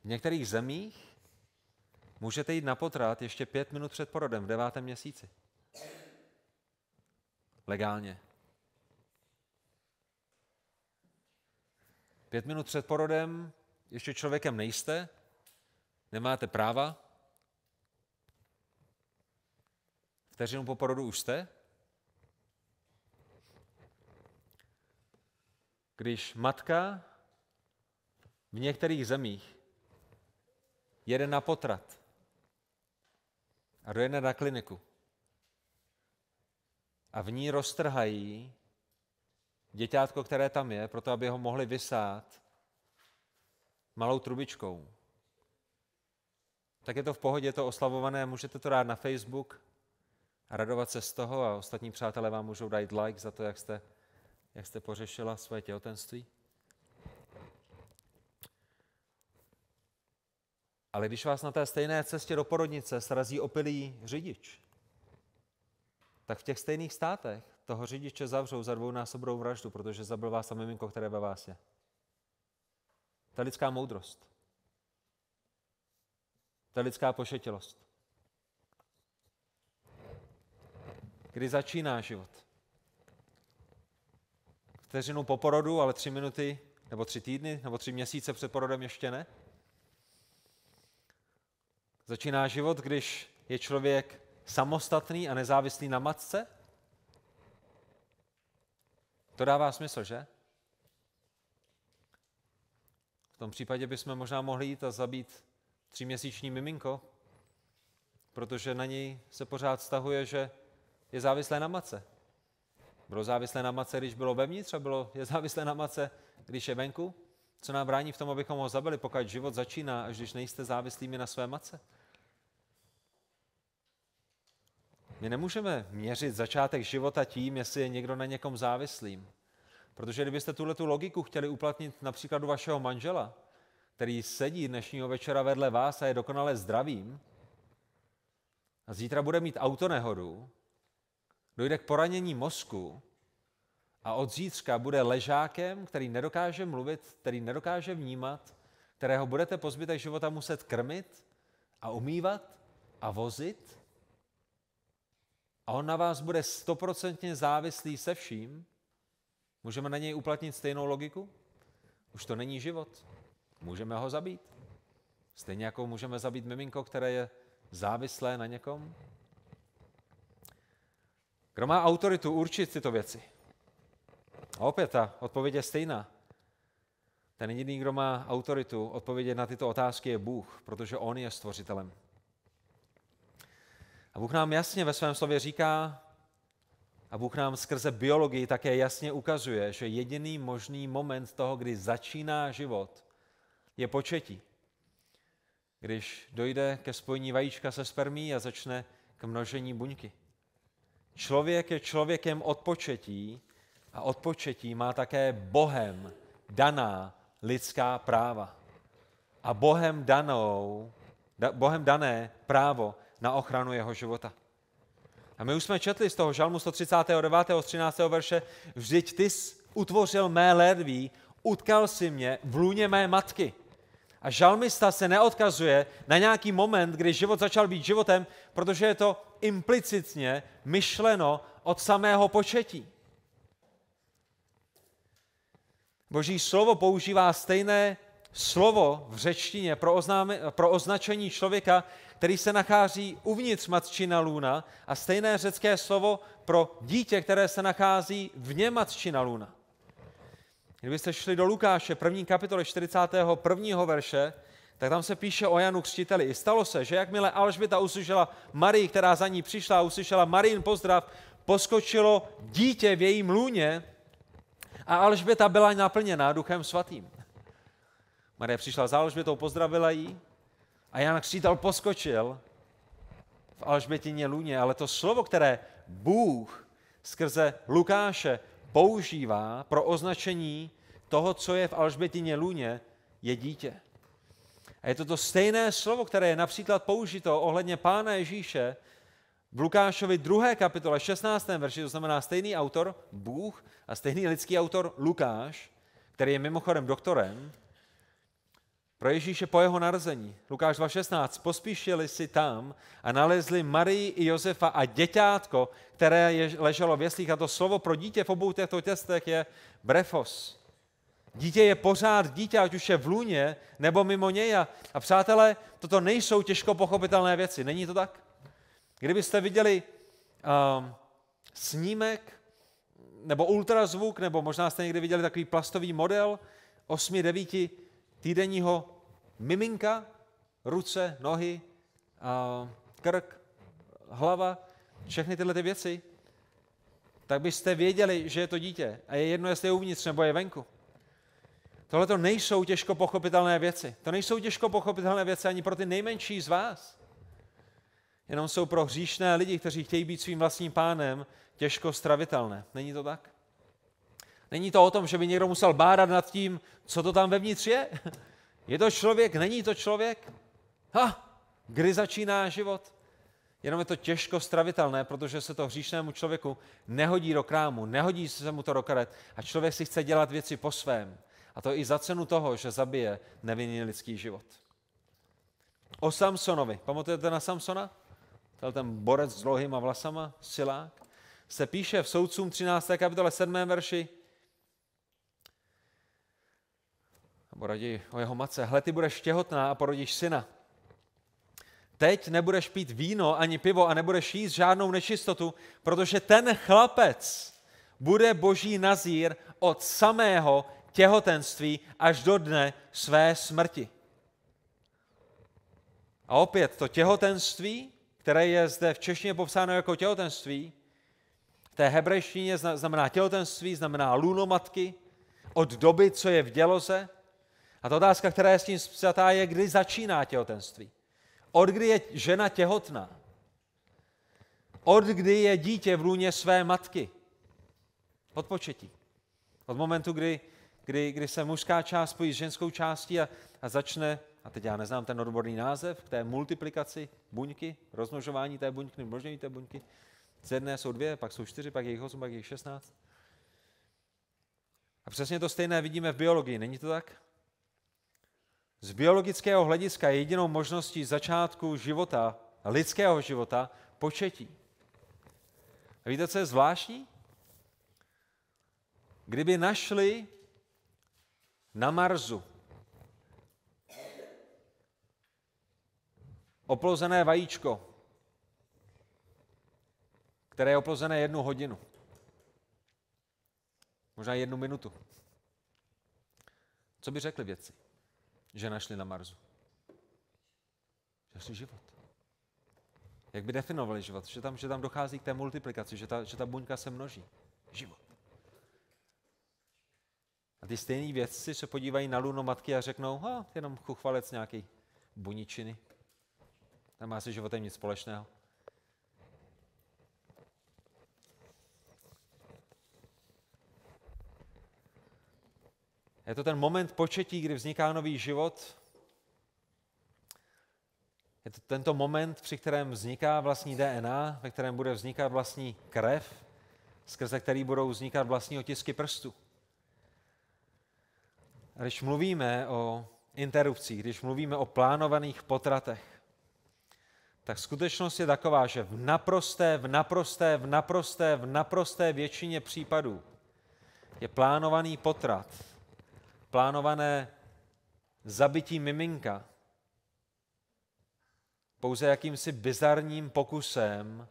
V některých zemích můžete jít na potrat ještě pět minut před porodem v devátém měsíci legálně. Pět minut před porodem ještě člověkem nejste, nemáte práva, vteřinu po porodu už jste. Když matka v některých zemích jede na potrat a dojede na kliniku, a v ní roztrhají děťátko, které tam je, proto aby ho mohli vysát malou trubičkou. Tak je to v pohodě, je to oslavované, můžete to dát na Facebook a radovat se z toho a ostatní přátelé vám můžou dát like za to, jak jste, jak jste pořešila své těhotenství. Ale když vás na té stejné cestě do porodnice srazí opilý řidič, tak v těch stejných státech toho řidiče zavřou za dvounásobnou vraždu, protože zabil vás a miminko, které ve vás je. Ta lidská moudrost. Ta lidská pošetilost. Kdy začíná život. Vteřinu po porodu, ale tři minuty, nebo tři týdny, nebo tři měsíce před porodem ještě ne. Začíná život, když je člověk samostatný a nezávislý na matce? To dává smysl, že? V tom případě bychom možná mohli jít a zabít tříměsíční miminko, protože na něj se pořád stahuje, že je závislé na matce. Bylo závislé na matce, když bylo vevnitř a bylo, je závislé na matce, když je venku. Co nám brání v tom, abychom ho zabili, pokud život začíná, až když nejste závislými na své matce? My nemůžeme měřit začátek života tím, jestli je někdo na někom závislým. Protože kdybyste tuhle tu logiku chtěli uplatnit například u vašeho manžela, který sedí dnešního večera vedle vás a je dokonale zdravým, a zítra bude mít autonehodu, dojde k poranění mozku a od zítřka bude ležákem, který nedokáže mluvit, který nedokáže vnímat, kterého budete po zbytek života muset krmit a umývat a vozit – a on na vás bude stoprocentně závislý se vším, můžeme na něj uplatnit stejnou logiku? Už to není život. Můžeme ho zabít. Stejně jako můžeme zabít miminko, které je závislé na někom. Kdo má autoritu určit tyto věci? A opět ta odpověď je stejná. Ten jediný, kdo má autoritu odpovědět na tyto otázky, je Bůh, protože On je stvořitelem. A Bůh nám jasně ve svém slově říká, a Bůh nám skrze biologii také jasně ukazuje, že jediný možný moment toho, kdy začíná život, je početí. Když dojde ke spojení vajíčka se spermí a začne k množení buňky. Člověk je člověkem od početí a od početí má také Bohem daná lidská práva. A Bohem danou, Bohem dané právo na ochranu jeho života. A my už jsme četli z toho žalmu 139. z 13. verše, vždyť ty jsi utvořil mé ledví, utkal si mě v lůně mé matky. A žalmista se neodkazuje na nějaký moment, kdy život začal být životem, protože je to implicitně myšleno od samého početí. Boží slovo používá stejné slovo v řečtině pro, oznáme, pro označení člověka, který se nachází uvnitř matčina lůna a stejné řecké slovo pro dítě, které se nachází vně matčina lůna. Kdybyste šli do Lukáše, první kapitoly 41. verše, tak tam se píše o Janu Křtiteli. I stalo se, že jakmile Alžběta uslyšela Marii, která za ní přišla a uslyšela Marin pozdrav, poskočilo dítě v jejím lůně a Alžběta byla naplněná duchem svatým. Marie přišla za Alžbětou, pozdravila ji, a Jan Křítel poskočil v Alžbětině Luně, ale to slovo, které Bůh skrze Lukáše používá pro označení toho, co je v Alžbětině Luně, je dítě. A je to to stejné slovo, které je například použito ohledně Pána Ježíše v Lukášovi 2. kapitole 16. verši, to znamená stejný autor Bůh a stejný lidský autor Lukáš, který je mimochodem doktorem, pro Ježíše po jeho narození. Lukáš 2.16. Pospíšili si tam a nalezli Marii i Josefa a děťátko, které je, leželo v jeslích. A to slovo pro dítě v obou těchto těstech je brefos. Dítě je pořád dítě, ať už je v lůně nebo mimo něj. A, a přátelé, toto nejsou těžko pochopitelné věci. Není to tak? Kdybyste viděli um, snímek nebo ultrazvuk, nebo možná jste někdy viděli takový plastový model 8-9 týdenního miminka, ruce, nohy, krk, hlava, všechny tyhle ty věci, tak byste věděli, že je to dítě. A je jedno, jestli je uvnitř nebo je venku. Tohle to nejsou těžko pochopitelné věci. To nejsou těžko pochopitelné věci ani pro ty nejmenší z vás. Jenom jsou pro hříšné lidi, kteří chtějí být svým vlastním pánem, těžko stravitelné. Není to tak? Není to o tom, že by někdo musel bádat nad tím, co to tam vevnitř je. Je to člověk, není to člověk? Ha, kdy začíná život? Jenom je to těžko stravitelné, protože se to hříšnému člověku nehodí do krámu, nehodí se mu to do karet a člověk si chce dělat věci po svém. A to i za cenu toho, že zabije nevinný lidský život. O Samsonovi. Pamatujete na Samsona? Tady ten borec s dlouhýma vlasama, silák. Se píše v Soudcům 13. kapitole 7. verši, nebo raději o jeho matce, hle, ty budeš těhotná a porodíš syna. Teď nebudeš pít víno ani pivo a nebudeš jíst žádnou nečistotu, protože ten chlapec bude boží nazír od samého těhotenství až do dne své smrti. A opět to těhotenství, které je zde v češtině popsáno jako těhotenství, v té hebrejštině znamená těhotenství, znamená matky od doby, co je v děloze, a ta otázka, která je s tím zpřatá, je, kdy začíná těhotenství. Od kdy je žena těhotná? Od kdy je dítě v lůně své matky? Od početí. Od momentu, kdy, kdy, kdy se mužská část spojí s ženskou částí a, a začne, a teď já neznám ten odborný název, k té multiplikaci buňky, rozmnožování té buňky, množení té buňky. Z jedné jsou dvě, pak jsou čtyři, pak je osm, pak je šestnáct. A přesně to stejné vidíme v biologii, není to tak? Z biologického hlediska je jedinou možností začátku života, lidského života, početí. A víte, co je zvláštní? Kdyby našli na Marsu oplozené vajíčko, které je oplozené jednu hodinu, možná jednu minutu, co by řekli věci? že našli na Marsu. Že našli život. Jak by definovali život? Že tam, že tam dochází k té multiplikaci, že ta, že ta buňka se množí. Život. A ty stejní vědci se podívají na matky a řeknou, ha, jenom chuchvalec nějaký buničiny. Tam má se životem nic společného. Je to ten moment početí, kdy vzniká nový život. Je to tento moment, při kterém vzniká vlastní DNA, ve kterém bude vznikat vlastní krev, skrze který budou vznikat vlastní otisky prstů. A když mluvíme o interrupcích, když mluvíme o plánovaných potratech, tak skutečnost je taková, že v naprosté, v naprosté, v naprosté, v naprosté většině případů je plánovaný potrat plánované zabití miminka pouze jakýmsi bizarním pokusem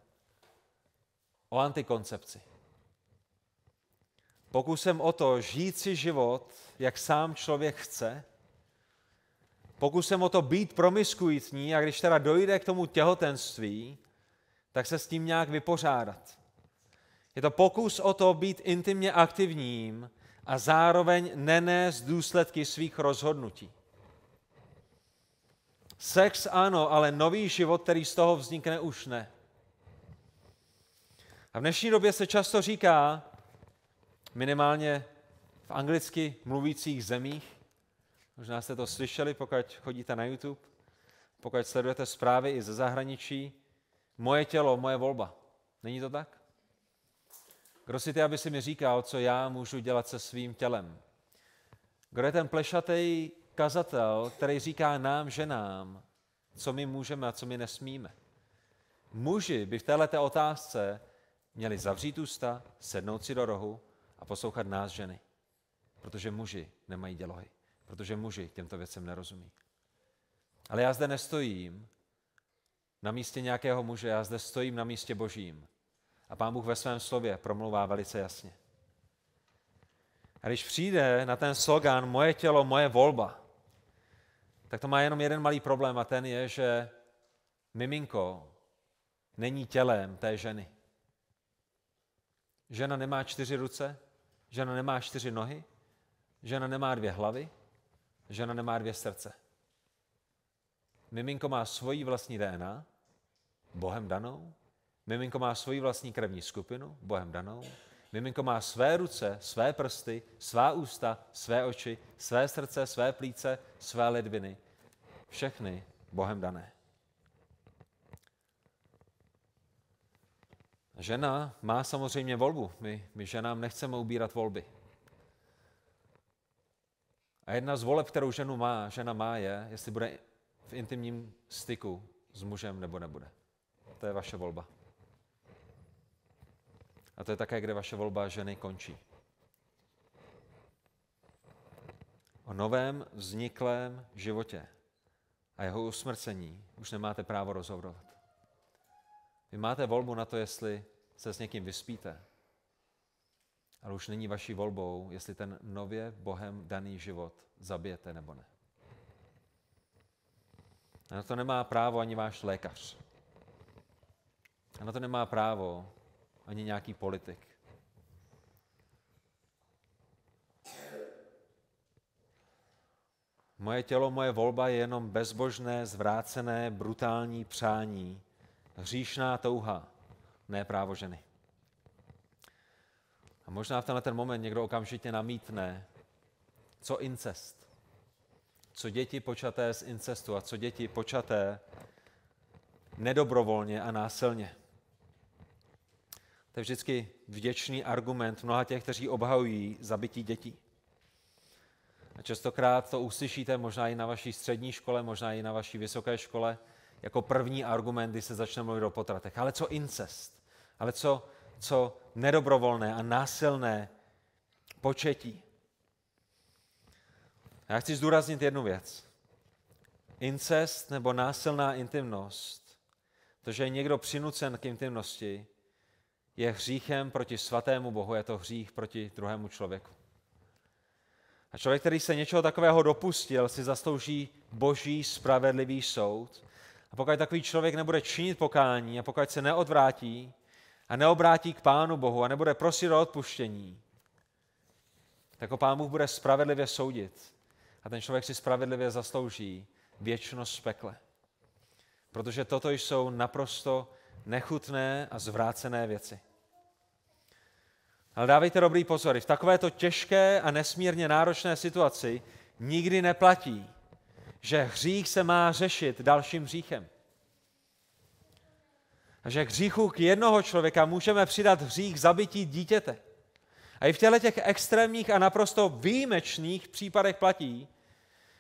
o antikoncepci. Pokusem o to žít si život, jak sám člověk chce, pokusem o to být promiskuitní a když teda dojde k tomu těhotenství, tak se s tím nějak vypořádat. Je to pokus o to být intimně aktivním a zároveň nenést důsledky svých rozhodnutí. Sex ano, ale nový život, který z toho vznikne, už ne. A v dnešní době se často říká, minimálně v anglicky mluvících zemích, možná jste to slyšeli, pokud chodíte na YouTube, pokud sledujete zprávy i ze zahraničí, moje tělo, moje volba. Není to tak? Kdo si ty, aby si mi říkal, co já můžu dělat se svým tělem? Kdo je ten plešatý kazatel, který říká nám, že nám, co my můžeme a co my nesmíme? Muži by v této otázce měli zavřít ústa, sednout si do rohu a poslouchat nás ženy. Protože muži nemají dělohy. Protože muži těmto věcem nerozumí. Ale já zde nestojím na místě nějakého muže, já zde stojím na místě božím. A pán Bůh ve svém slově promluvá velice jasně. A když přijde na ten slogan Moje tělo, moje volba, tak to má jenom jeden malý problém a ten je, že miminko není tělem té ženy. Žena nemá čtyři ruce, žena nemá čtyři nohy, žena nemá dvě hlavy, žena nemá dvě srdce. Miminko má svoji vlastní DNA, Bohem danou, Miminko má svoji vlastní krevní skupinu, Bohem danou. Miminko má své ruce, své prsty, svá ústa, své oči, své srdce, své plíce, své ledviny. Všechny Bohem dané. Žena má samozřejmě volbu. My, my ženám nechceme ubírat volby. A jedna z voleb, kterou ženu má, žena má je, jestli bude v intimním styku s mužem nebo nebude. To je vaše volba. A to je také, kde vaše volba ženy končí. O novém vzniklém životě a jeho usmrcení už nemáte právo rozhodovat. Vy máte volbu na to, jestli se s někým vyspíte, ale už není vaší volbou, jestli ten nově Bohem daný život zabijete nebo ne. A na to nemá právo ani váš lékař. A na to nemá právo ani nějaký politik. Moje tělo, moje volba je jenom bezbožné, zvrácené, brutální přání, hříšná touha, ne právo ženy. A možná v tenhle ten moment někdo okamžitě namítne, co incest, co děti počaté z incestu a co děti počaté nedobrovolně a násilně. To je vždycky vděčný argument mnoha těch, kteří obhajují zabití dětí. A častokrát to uslyšíte možná i na vaší střední škole, možná i na vaší vysoké škole, jako první argument, kdy se začne mluvit o potratech. Ale co incest? Ale co, co nedobrovolné a násilné početí? Já chci zdůraznit jednu věc. Incest nebo násilná intimnost, to, že je někdo přinucen k intimnosti, je hříchem proti svatému Bohu, je to hřích proti druhému člověku. A člověk, který se něčeho takového dopustil, si zaslouží boží spravedlivý soud. A pokud takový člověk nebude činit pokání a pokud se neodvrátí a neobrátí k Pánu Bohu a nebude prosit o odpuštění, tak ho Pán Bůh bude spravedlivě soudit. A ten člověk si spravedlivě zaslouží věčnost v pekle. Protože toto jsou naprosto nechutné a zvrácené věci. Ale dávejte dobrý pozor, v takovéto těžké a nesmírně náročné situaci nikdy neplatí, že hřích se má řešit dalším hříchem. A že k hříchu k jednoho člověka můžeme přidat hřích zabití dítěte. A i v těchto těch extrémních a naprosto výjimečných případech platí,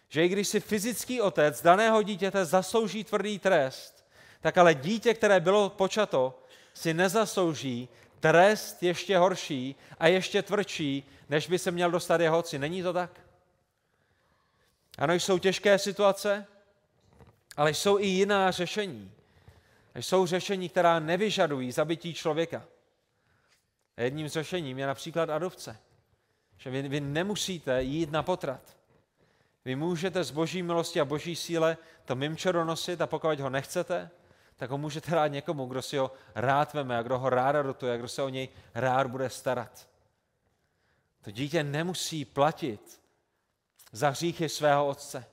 že i když si fyzický otec daného dítěte zaslouží tvrdý trest, tak ale dítě, které bylo počato, si nezaslouží trest ještě horší a ještě tvrdší, než by se měl dostat jeho otci. Není to tak? Ano, jsou těžké situace, ale jsou i jiná řešení. Jsou řešení, která nevyžadují zabití člověka. jedním z řešením je například adopce. Že vy, vy nemusíte jít na potrat. Vy můžete z boží milosti a boží síle to mimčo donosit a pokud ho nechcete, tak ho můžete dát někomu, kdo si ho rád veme a kdo ho ráda dotuje, kdo se o něj rád bude starat. To dítě nemusí platit za hříchy svého otce.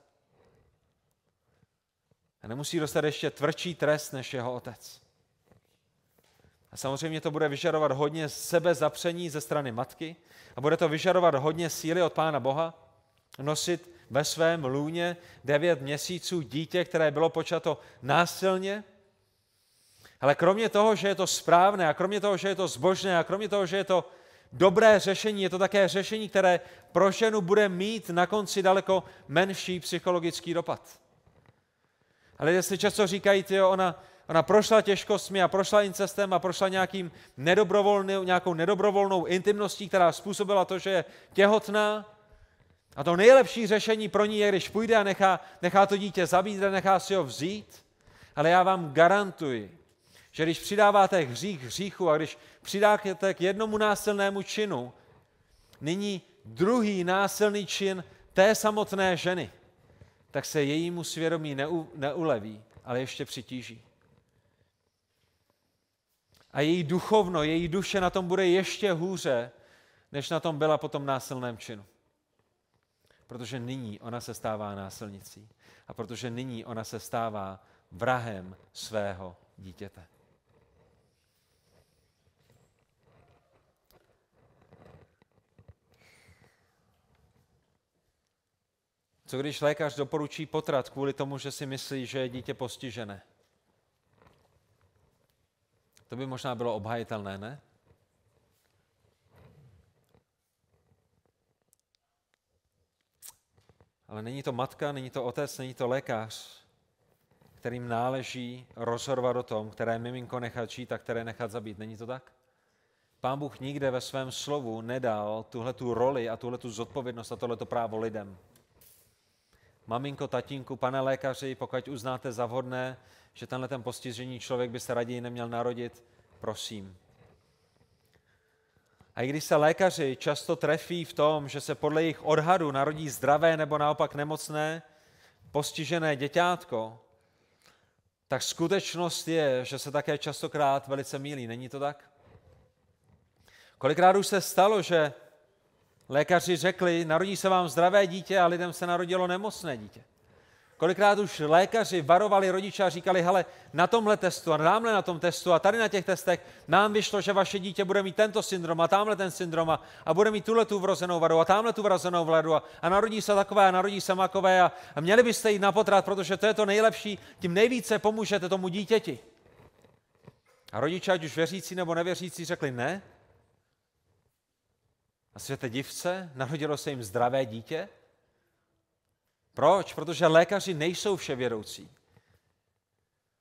A nemusí dostat ještě tvrdší trest než jeho otec. A samozřejmě to bude vyžadovat hodně sebezapření ze strany matky a bude to vyžadovat hodně síly od Pána Boha nosit ve svém lůně devět měsíců dítě, které bylo počato násilně, ale kromě toho, že je to správné a kromě toho, že je to zbožné a kromě toho, že je to dobré řešení, je to také řešení, které pro ženu bude mít na konci daleko menší psychologický dopad. Ale jestli často říkají, že ona, ona prošla těžkostmi a prošla incestem a prošla nějakým nedobrovolnou, nějakou nedobrovolnou intimností, která způsobila to, že je těhotná. A to nejlepší řešení pro ní je, když půjde a nechá, nechá to dítě zabít a nechá si ho vzít. Ale já vám garantuji, že když přidáváte hřích hříchu a když přidáte k jednomu násilnému činu, nyní druhý násilný čin té samotné ženy, tak se jejímu svědomí neu, neuleví, ale ještě přitíží. A její duchovno, její duše na tom bude ještě hůře, než na tom byla po tom násilném činu. Protože nyní ona se stává násilnicí. A protože nyní ona se stává vrahem svého dítěte. Co když lékař doporučí potrat kvůli tomu, že si myslí, že je dítě postižené? To by možná bylo obhajitelné, ne? Ale není to matka, není to otec, není to lékař, kterým náleží rozhodovat o tom, které miminko nechat žít a které nechat zabít. Není to tak? Pán Bůh nikde ve svém slovu nedal tuhle tu roli a tuhle tu zodpovědnost a tohleto právo lidem maminko, tatínku, pane lékaři, pokud uznáte za vhodné, že tenhle ten postižený člověk by se raději neměl narodit, prosím. A i když se lékaři často trefí v tom, že se podle jejich odhadu narodí zdravé nebo naopak nemocné, postižené děťátko, tak skutečnost je, že se také častokrát velice mílí. Není to tak? Kolikrát už se stalo, že lékaři řekli, narodí se vám zdravé dítě a lidem se narodilo nemocné dítě. Kolikrát už lékaři varovali rodiče a říkali, hele, na tomhle testu a tamhle na tom testu a tady na těch testech nám vyšlo, že vaše dítě bude mít tento syndrom a tamhle ten syndrom a, a bude mít tuhle tu vrozenou vadu a tamhle tu vrozenou vadu a, a narodí se takové a narodí se makové a, a měli byste jít na potrat, protože to je to nejlepší, tím nejvíce pomůžete tomu dítěti. A rodiče, ať už věřící nebo nevěřící, řekli, ne, na světe divce, narodilo se jim zdravé dítě. Proč? Protože lékaři nejsou vševědoucí.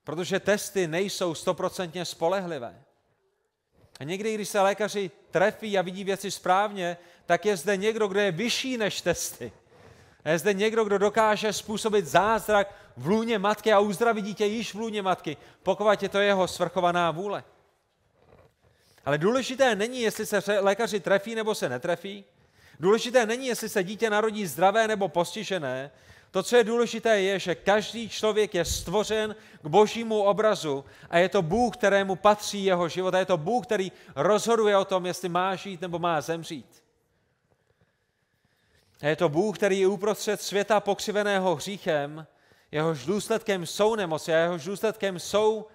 Protože testy nejsou stoprocentně spolehlivé. A někdy, když se lékaři trefí a vidí věci správně, tak je zde někdo, kdo je vyšší než testy. A je zde někdo, kdo dokáže způsobit zázrak v lůně matky a uzdraví dítě již v lůně matky, pokud je to jeho svrchovaná vůle. Ale důležité není, jestli se lékaři trefí nebo se netrefí. Důležité není, jestli se dítě narodí zdravé nebo postižené. To, co je důležité, je, že každý člověk je stvořen k božímu obrazu a je to Bůh, kterému patří jeho život a je to Bůh, který rozhoduje o tom, jestli má žít nebo má zemřít. A je to Bůh, který je uprostřed světa pokřiveného hříchem, jehož důsledkem jsou nemoci a jehož důsledkem jsou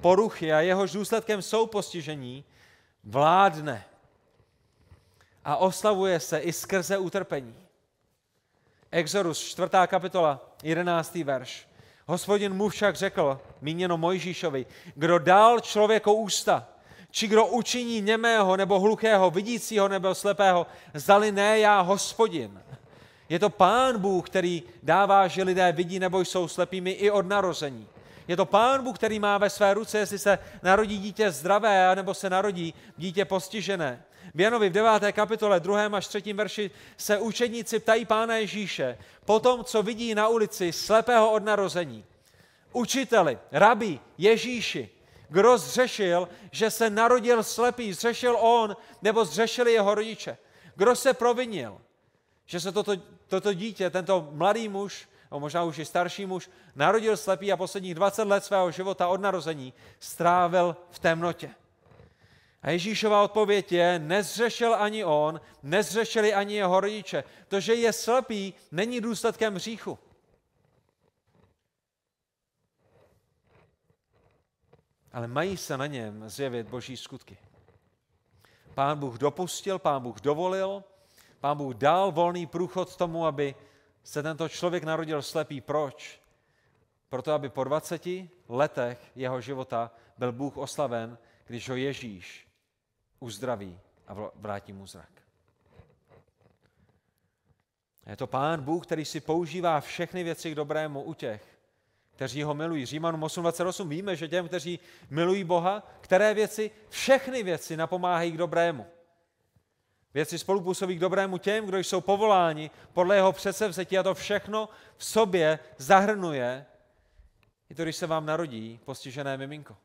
poruchy a jehož důsledkem jsou postižení vládne a oslavuje se i skrze utrpení. Exodus 4. kapitola, 11. verš. Hospodin mu však řekl, míněno Mojžíšovi, kdo dal člověku ústa, či kdo učiní němého nebo hluchého, vidícího nebo slepého, zdali ne já, hospodin. Je to pán Bůh, který dává, že lidé vidí nebo jsou slepými i od narození. Je to Pán Bůh, který má ve své ruce, jestli se narodí dítě zdravé, nebo se narodí dítě postižené. V Janovi v 9. kapitole 2. až 3. verši se učedníci ptají Pána Ježíše po tom, co vidí na ulici slepého od narození. Učiteli, rabí, Ježíši, kdo zřešil, že se narodil slepý? Zřešil on nebo zřešili jeho rodiče? Kdo se provinil, že se toto, toto dítě, tento mladý muž nebo možná už i starší muž, narodil slepý a posledních 20 let svého života od narození strávil v temnotě. A Ježíšová odpověď je, nezřešil ani on, nezřešili ani jeho rodiče. To, že je slepý, není důsledkem hříchu. Ale mají se na něm zjevit boží skutky. Pán Bůh dopustil, pán Bůh dovolil, pán Bůh dal volný průchod tomu, aby se tento člověk narodil slepý. Proč? Proto, aby po 20 letech jeho života byl Bůh oslaven, když ho Ježíš uzdraví a vrátí mu zrak. Je to Pán Bůh, který si používá všechny věci k dobrému u těch, kteří ho milují. Římanům 8.28 víme, že těm, kteří milují Boha, které věci, všechny věci napomáhají k dobrému. Věci spolupůsobí k dobrému těm, kdo jsou povoláni podle jeho předsevzetí a to všechno v sobě zahrnuje i to, když se vám narodí postižené miminko.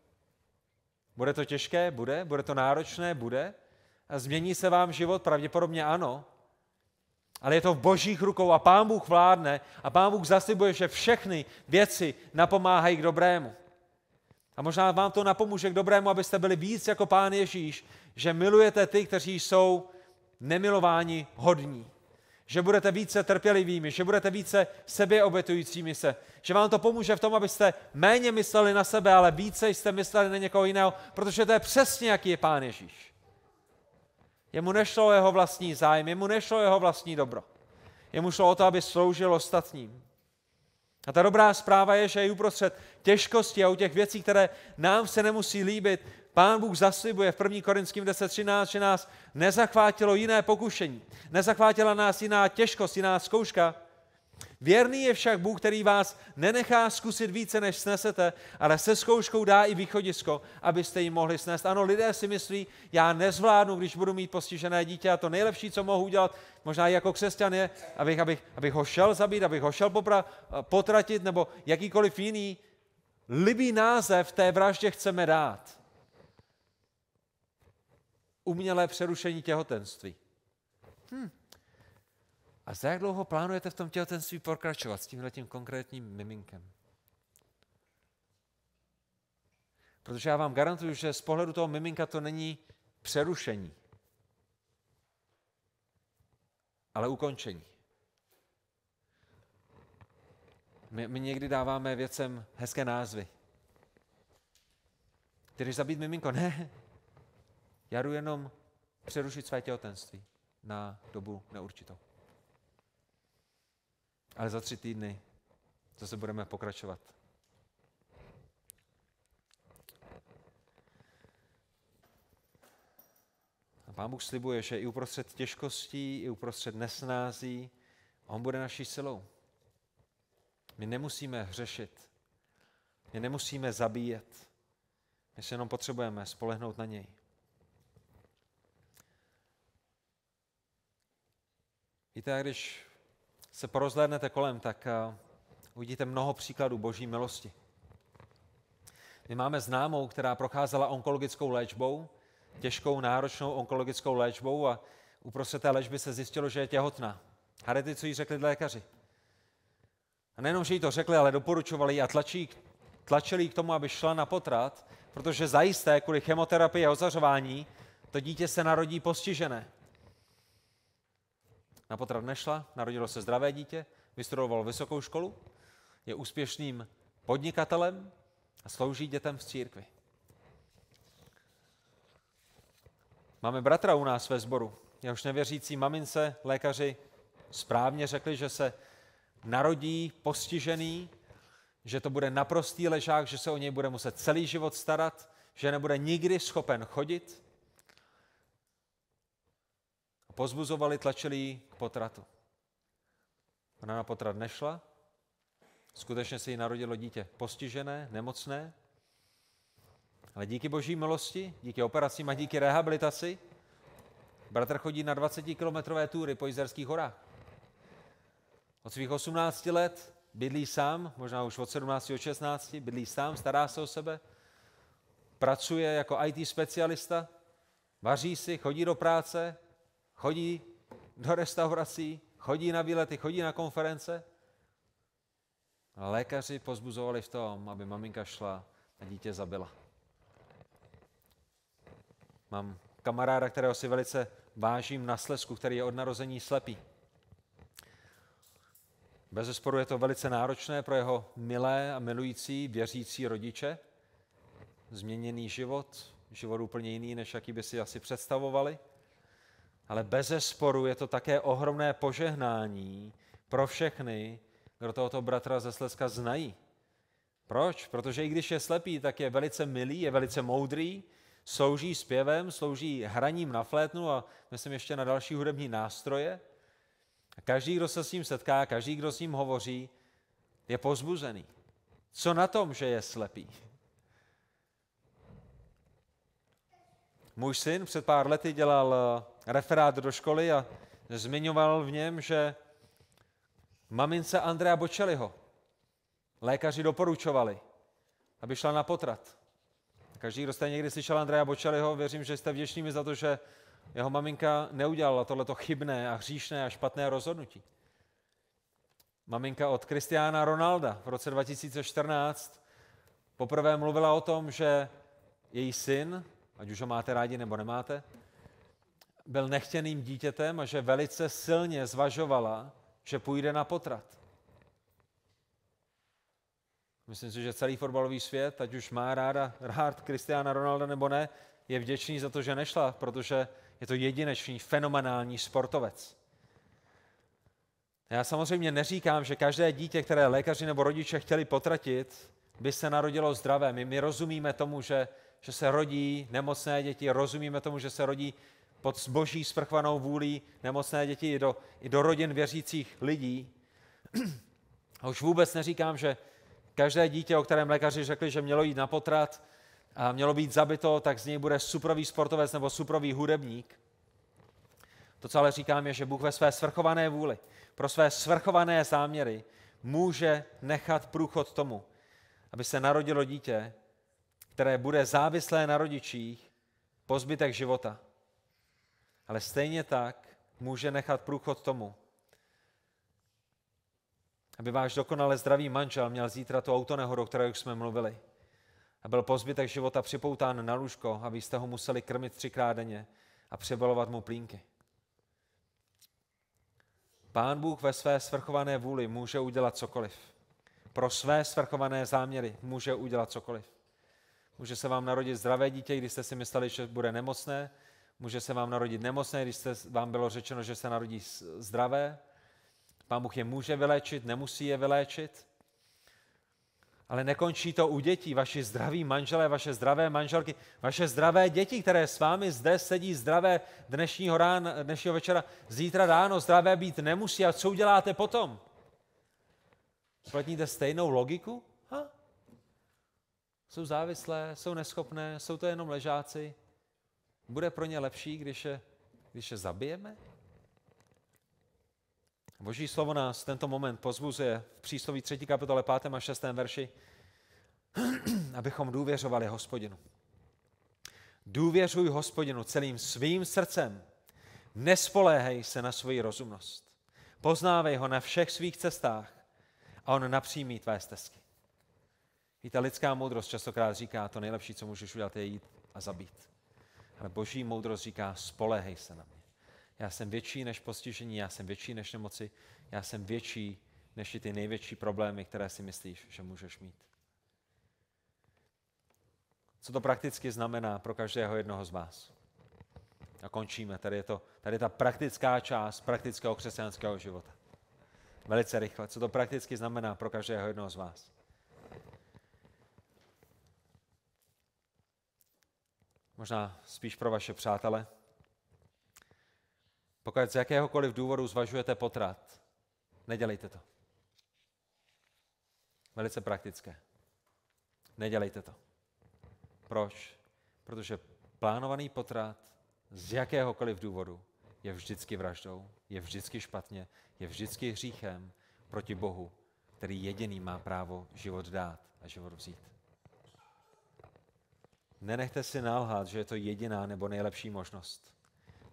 Bude to těžké? Bude. Bude to náročné? Bude. A změní se vám život? Pravděpodobně ano. Ale je to v božích rukou a pán Bůh vládne a pán Bůh zaslibuje, že všechny věci napomáhají k dobrému. A možná vám to napomůže k dobrému, abyste byli víc jako pán Ježíš, že milujete ty, kteří jsou nemilování hodní. Že budete více trpělivými, že budete více sebeobětujícími se, že vám to pomůže v tom, abyste méně mysleli na sebe, ale více jste mysleli na někoho jiného, protože to je přesně, jaký je Pán Ježíš. Jemu nešlo o jeho vlastní zájem, jemu nešlo o jeho vlastní dobro. Jemu šlo o to, aby sloužil ostatním. A ta dobrá zpráva je, že i uprostřed těžkosti a u těch věcí, které nám se nemusí líbit, Pán Bůh zaslibuje v 1. Korinským 10.13, že nás nezachvátilo jiné pokušení, nezachvátila nás jiná těžkost, jiná zkouška. Věrný je však Bůh, který vás nenechá zkusit více, než snesete, ale se zkouškou dá i východisko, abyste ji mohli snést. Ano, lidé si myslí, já nezvládnu, když budu mít postižené dítě a to nejlepší, co mohu udělat, možná i jako křesťan je, abych, abych, abych ho šel zabít, abych ho šel popra, potratit nebo jakýkoliv jiný libý název té vraždě chceme dát umělé přerušení těhotenství. Hm. A za jak dlouho plánujete v tom těhotenství pokračovat s tím konkrétním miminkem? Protože já vám garantuju, že z pohledu toho miminka to není přerušení, ale ukončení. My, my někdy dáváme věcem hezké názvy. Ty jdeš zabít miminko? Ne, já jdu jenom přerušit své těhotenství na dobu neurčitou. Ale za tři týdny zase budeme pokračovat. A Pán Bůh slibuje, že i uprostřed těžkostí, i uprostřed nesnází, On bude naší silou. My nemusíme hřešit. My nemusíme zabíjet. My se jenom potřebujeme spolehnout na něj. Víte, když se porozhlédnete kolem, tak eh, uvidíte mnoho příkladů boží milosti. My máme známou, která procházela onkologickou léčbou, těžkou, náročnou onkologickou léčbou a uprostřed té léčby se zjistilo, že je těhotná. Hledajte, co jí řekli lékaři. A nejenom, že jí to řekli, ale doporučovali a tlačí, tlačili k tomu, aby šla na potrat, protože zajisté kvůli chemoterapii a ozařování to dítě se narodí postižené na potrat nešla, narodilo se zdravé dítě, vystudoval vysokou školu, je úspěšným podnikatelem a slouží dětem v církvi. Máme bratra u nás ve sboru. už nevěřící mamince lékaři správně řekli, že se narodí postižený, že to bude naprostý ležák, že se o něj bude muset celý život starat, že nebude nikdy schopen chodit, a pozbuzovali, tlačili ji k potratu. Ona na potrat nešla, skutečně se jí narodilo dítě postižené, nemocné, ale díky boží milosti, díky operacím a díky rehabilitaci, bratr chodí na 20-kilometrové túry po Jizerských horách. Od svých 18 let bydlí sám, možná už od 17, od 16, bydlí sám, stará se o sebe, pracuje jako IT specialista, vaří si, chodí do práce, Chodí do restaurací, chodí na výlety, chodí na konference. Lékaři pozbuzovali v tom, aby maminka šla a dítě zabila. Mám kamaráda, kterého si velice vážím na Slesku, který je od narození slepý. Bez zesporu je to velice náročné pro jeho milé a milující věřící rodiče. Změněný život, život úplně jiný, než jaký by si asi představovali – ale bez zesporu je to také ohromné požehnání pro všechny, kdo tohoto bratra ze Slezka znají. Proč? Protože i když je slepý, tak je velice milý, je velice moudrý, slouží zpěvem, slouží hraním na flétnu a myslím ještě na další hudební nástroje. A každý, kdo se s ním setká, každý, kdo s ním hovoří, je pozbuzený. Co na tom, že je slepý? Můj syn před pár lety dělal referát do školy a zmiňoval v něm, že mamince Andrea Bočeliho lékaři doporučovali, aby šla na potrat. Každý, kdo jste někdy slyšel Andrea Bočeliho, věřím, že jste vděční za to, že jeho maminka neudělala tohleto chybné a hříšné a špatné rozhodnutí. Maminka od Kristiána Ronalda v roce 2014 poprvé mluvila o tom, že její syn, ať už ho máte rádi nebo nemáte, byl nechtěným dítětem a že velice silně zvažovala, že půjde na potrat. Myslím si, že celý fotbalový svět, ať už má ráda rád Kristiana Ronalda nebo ne, je vděčný za to, že nešla, protože je to jedinečný, fenomenální sportovec. Já samozřejmě neříkám, že každé dítě, které lékaři nebo rodiče chtěli potratit, by se narodilo zdravé. My, my rozumíme tomu, že, že se rodí nemocné děti, rozumíme tomu, že se rodí pod boží svrchovanou vůlí nemocné děti i do, i do rodin věřících lidí. A už vůbec neříkám, že každé dítě, o kterém lékaři řekli, že mělo jít na potrat a mělo být zabito, tak z něj bude suprový sportovec nebo suprový hudebník. To, co ale říkám, je, že Bůh ve své svrchované vůli, pro své svrchované záměry, může nechat průchod tomu, aby se narodilo dítě, které bude závislé na rodičích po zbytek života ale stejně tak může nechat průchod tomu, aby váš dokonale zdravý manžel měl zítra tu autonehodu, o které už jsme mluvili, a byl po zbytek života připoután na lůžko, abyste ho museli krmit třikrát denně a přebalovat mu plínky. Pán Bůh ve své svrchované vůli může udělat cokoliv. Pro své svrchované záměry může udělat cokoliv. Může se vám narodit zdravé dítě, když jste si mysleli, že bude nemocné, Může se vám narodit nemocné, když jste, vám bylo řečeno, že se narodí zdravé. Pán Bůh je může vyléčit, nemusí je vyléčit. Ale nekončí to u dětí. Vaši zdraví manželé, vaše zdravé manželky, vaše zdravé děti, které s vámi zde sedí zdravé dnešního, rána, dnešního večera, zítra ráno zdravé být nemusí. A co uděláte potom? Splatníte stejnou logiku? Ha? Jsou závislé, jsou neschopné, jsou to jenom ležáci. Bude pro ně lepší, když je, když je zabijeme? Boží slovo nás tento moment pozbuzuje v přísloví 3. kapitole 5. a 6. verši, abychom důvěřovali hospodinu. Důvěřuj hospodinu celým svým srdcem. Nespoléhej se na svoji rozumnost. Poznávej ho na všech svých cestách a on napřímí tvé stezky. Víte, lidská moudrost častokrát říká, to nejlepší, co můžeš udělat, je jít a zabít. Ale boží moudrost říká, spolehej se na mě. Já jsem větší než postižení, já jsem větší než nemoci, já jsem větší než ty největší problémy, které si myslíš, že můžeš mít. Co to prakticky znamená pro každého jednoho z vás? A končíme. Tady je, to, tady je ta praktická část praktického křesťanského života. Velice rychle. Co to prakticky znamená pro každého jednoho z vás? možná spíš pro vaše přátele. Pokud z jakéhokoliv důvodu zvažujete potrat, nedělejte to. Velice praktické. Nedělejte to. Proč? Protože plánovaný potrat z jakéhokoliv důvodu je vždycky vraždou, je vždycky špatně, je vždycky hříchem proti Bohu, který jediný má právo život dát a život vzít. Nenechte si nalhat, že je to jediná nebo nejlepší možnost,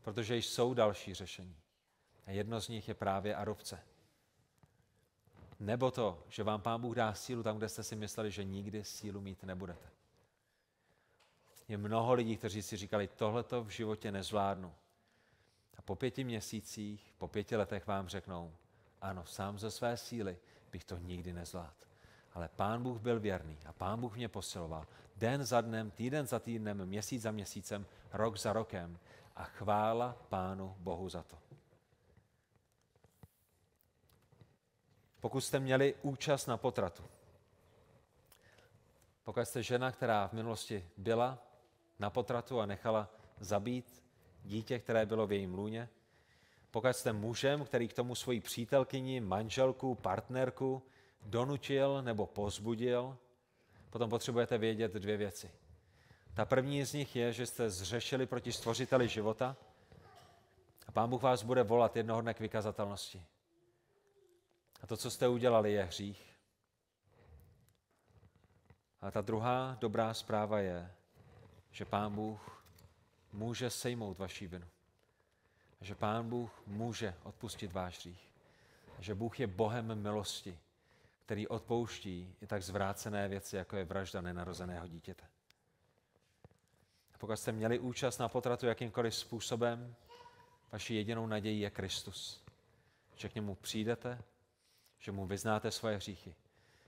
protože jsou další řešení. A jedno z nich je právě adopce. Nebo to, že vám Pán Bůh dá sílu tam, kde jste si mysleli, že nikdy sílu mít nebudete. Je mnoho lidí, kteří si říkali, tohleto v životě nezvládnu. A po pěti měsících, po pěti letech vám řeknou, ano, sám ze své síly bych to nikdy nezvládl ale pán Bůh byl věrný a pán Bůh mě posiloval den za dnem, týden za týdnem, měsíc za měsícem, rok za rokem a chvála pánu Bohu za to. Pokud jste měli účast na potratu, pokud jste žena, která v minulosti byla na potratu a nechala zabít dítě, které bylo v jejím lůně, pokud jste mužem, který k tomu svoji přítelkyni, manželku, partnerku, donutil nebo pozbudil, potom potřebujete vědět dvě věci. Ta první z nich je, že jste zřešili proti stvořiteli života a Pán Bůh vás bude volat jednoho dne k vykazatelnosti. A to, co jste udělali, je hřích. A ta druhá dobrá zpráva je, že Pán Bůh může sejmout vaši vinu. Že Pán Bůh může odpustit váš hřích. Že Bůh je Bohem milosti který odpouští i tak zvrácené věci, jako je vražda nenarozeného dítěte. Pokud jste měli účast na potratu jakýmkoliv způsobem, vaší jedinou nadějí je Kristus. Že k němu přijdete, že mu vyznáte svoje hříchy,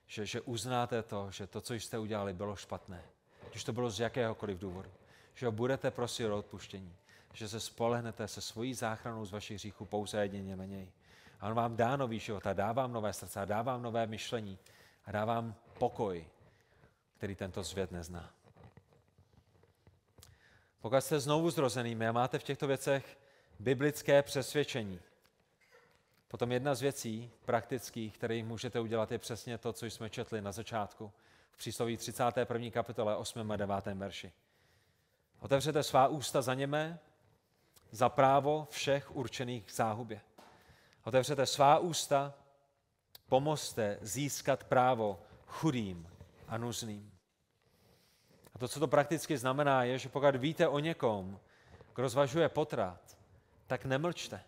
že, že uznáte to, že to, co jste udělali, bylo špatné, když to bylo z jakéhokoliv důvodu, že ho budete prosit o odpuštění, že se spolehnete se svojí záchranou z vašich hříchů pouze jedině na něj a on vám dá nový život a dá vám nové srdce a dá vám nové myšlení a dá vám pokoj, který tento svět nezná. Pokud jste znovu zrozenými a máte v těchto věcech biblické přesvědčení, potom jedna z věcí praktických, které můžete udělat, je přesně to, co jsme četli na začátku v přísloví 31. kapitole 8. a 9. verši. Otevřete svá ústa za něme, za právo všech určených k záhubě. Otevřete svá ústa, pomozte získat právo chudým a nuzným. A to, co to prakticky znamená, je, že pokud víte o někom, kdo zvažuje potrat, tak nemlčte.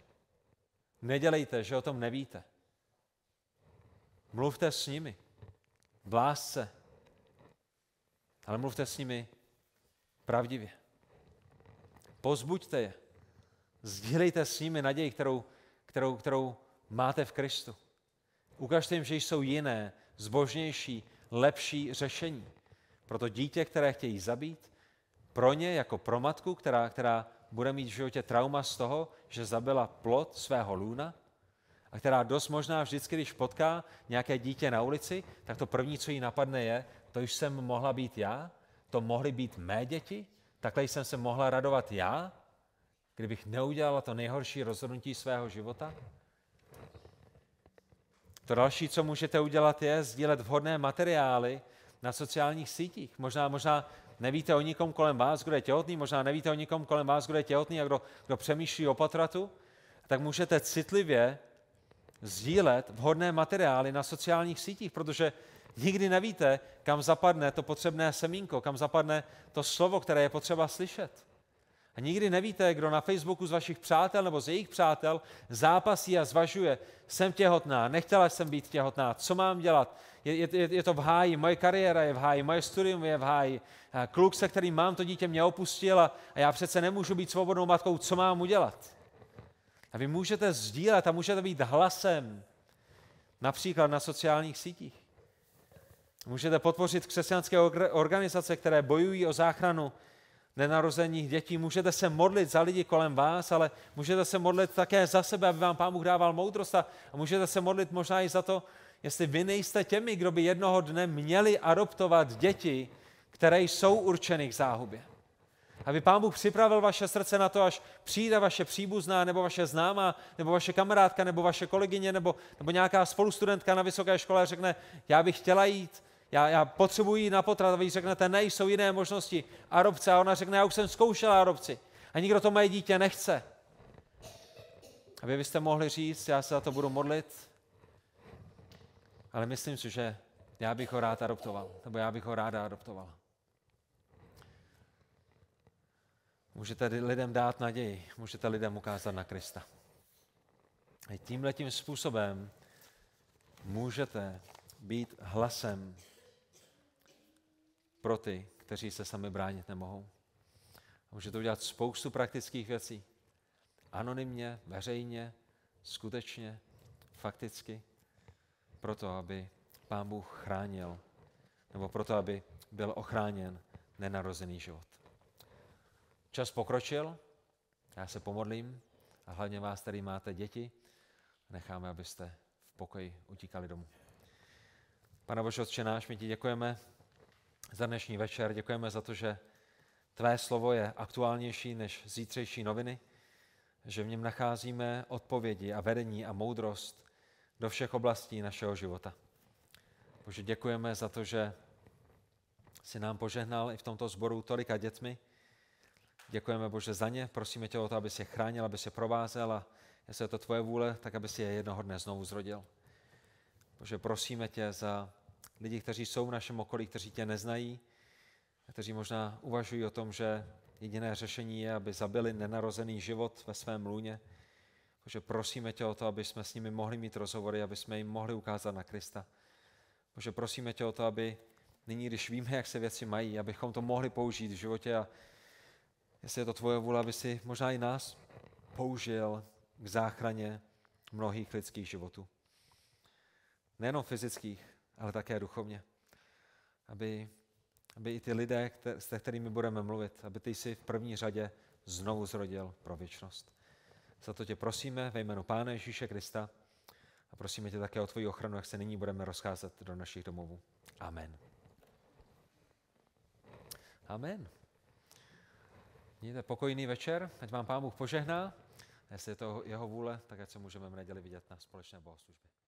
Nedělejte, že o tom nevíte. Mluvte s nimi. V lásce. Ale mluvte s nimi pravdivě. Pozbuďte je. Sdílejte s nimi naději, kterou kterou, kterou máte v Kristu. Ukažte jim, že jsou jiné, zbožnější, lepší řešení. Proto dítě, které chtějí zabít, pro ně jako pro matku, která, která bude mít v životě trauma z toho, že zabila plod svého lůna, a která dost možná vždycky, když potká nějaké dítě na ulici, tak to první, co jí napadne, je, to už jsem mohla být já, to mohly být mé děti, takhle jsem se mohla radovat já, kdybych neudělala to nejhorší rozhodnutí svého života? To další, co můžete udělat, je sdílet vhodné materiály na sociálních sítích. Možná, možná nevíte o nikom kolem vás, kdo je těhotný, možná nevíte o nikom kolem vás, kdo je těhotný a kdo, kdo přemýšlí o potratu, tak můžete citlivě sdílet vhodné materiály na sociálních sítích, protože nikdy nevíte, kam zapadne to potřebné semínko, kam zapadne to slovo, které je potřeba slyšet. A nikdy nevíte, kdo na Facebooku z vašich přátel nebo z jejich přátel zápasí a zvažuje, jsem těhotná, nechtěla jsem být těhotná, co mám dělat, je, je, je to v háji, moje kariéra je v háji, moje studium je v háji, eh, kluk, se kterým mám to dítě, mě opustil a, a já přece nemůžu být svobodnou matkou, co mám udělat? A vy můžete sdílet a můžete být hlasem, například na sociálních sítích. Můžete podpořit křesťanské organizace, které bojují o záchranu nenarozených dětí. Můžete se modlit za lidi kolem vás, ale můžete se modlit také za sebe, aby vám Pán Bůh dával moudrost a můžete se modlit možná i za to, jestli vy nejste těmi, kdo by jednoho dne měli adoptovat děti, které jsou určeny k záhubě. Aby Pán Bůh připravil vaše srdce na to, až přijde vaše příbuzná, nebo vaše známá, nebo vaše kamarádka, nebo vaše kolegyně, nebo, nebo nějaká spolustudentka na vysoké škole a řekne, já bych chtěla jít já, já potřebuji na potrat a vy řeknete, ne, jsou jiné možnosti, arobce. A ona řekne, já už jsem zkoušela arobci a nikdo to moje dítě nechce. A vy byste mohli říct, já se za to budu modlit, ale myslím si, že já bych ho rád adoptoval, nebo já bych ho ráda adoptovala. Můžete lidem dát naději, můžete lidem ukázat na Krista. A tímhletím způsobem můžete být hlasem pro ty, kteří se sami bránit nemohou. můžete udělat spoustu praktických věcí. Anonymně, veřejně, skutečně, fakticky. Proto, aby Pán Bůh chránil, nebo proto, aby byl ochráněn nenarozený život. Čas pokročil, já se pomodlím a hlavně vás, který máte děti, necháme, abyste v pokoji utíkali domů. Pane Bože, Otče náš, my ti děkujeme za dnešní večer. Děkujeme za to, že tvé slovo je aktuálnější než zítřejší noviny, že v něm nacházíme odpovědi a vedení a moudrost do všech oblastí našeho života. Bože, děkujeme za to, že si nám požehnal i v tomto sboru tolika dětmi. Děkujeme Bože za ně, prosíme tě o to, aby si je chránil, aby si je provázel a jestli je to tvoje vůle, tak aby si je jednoho dne znovu zrodil. Bože, prosíme tě za lidi, kteří jsou v našem okolí, kteří tě neznají, kteří možná uvažují o tom, že jediné řešení je, aby zabili nenarozený život ve svém lůně. Bože, prosíme tě o to, aby jsme s nimi mohli mít rozhovory, aby jsme jim mohli ukázat na Krista. Bože, prosíme tě o to, aby nyní, když víme, jak se věci mají, abychom to mohli použít v životě a jestli je to tvoje vůle, aby si možná i nás použil k záchraně mnohých lidských životů. Nejenom fyzických, ale také duchovně. Aby, aby i ty lidé, kter- se kterými budeme mluvit, aby ty jsi v první řadě znovu zrodil pro věčnost. Za to tě prosíme ve jménu Pána Ježíše Krista a prosíme tě také o tvoji ochranu, jak se nyní budeme rozcházet do našich domovů. Amen. Amen. Mějte pokojný večer, ať vám Pán Bůh požehná. Jestli je to jeho vůle, tak ať se můžeme v neděli vidět na společné bohoslužbě.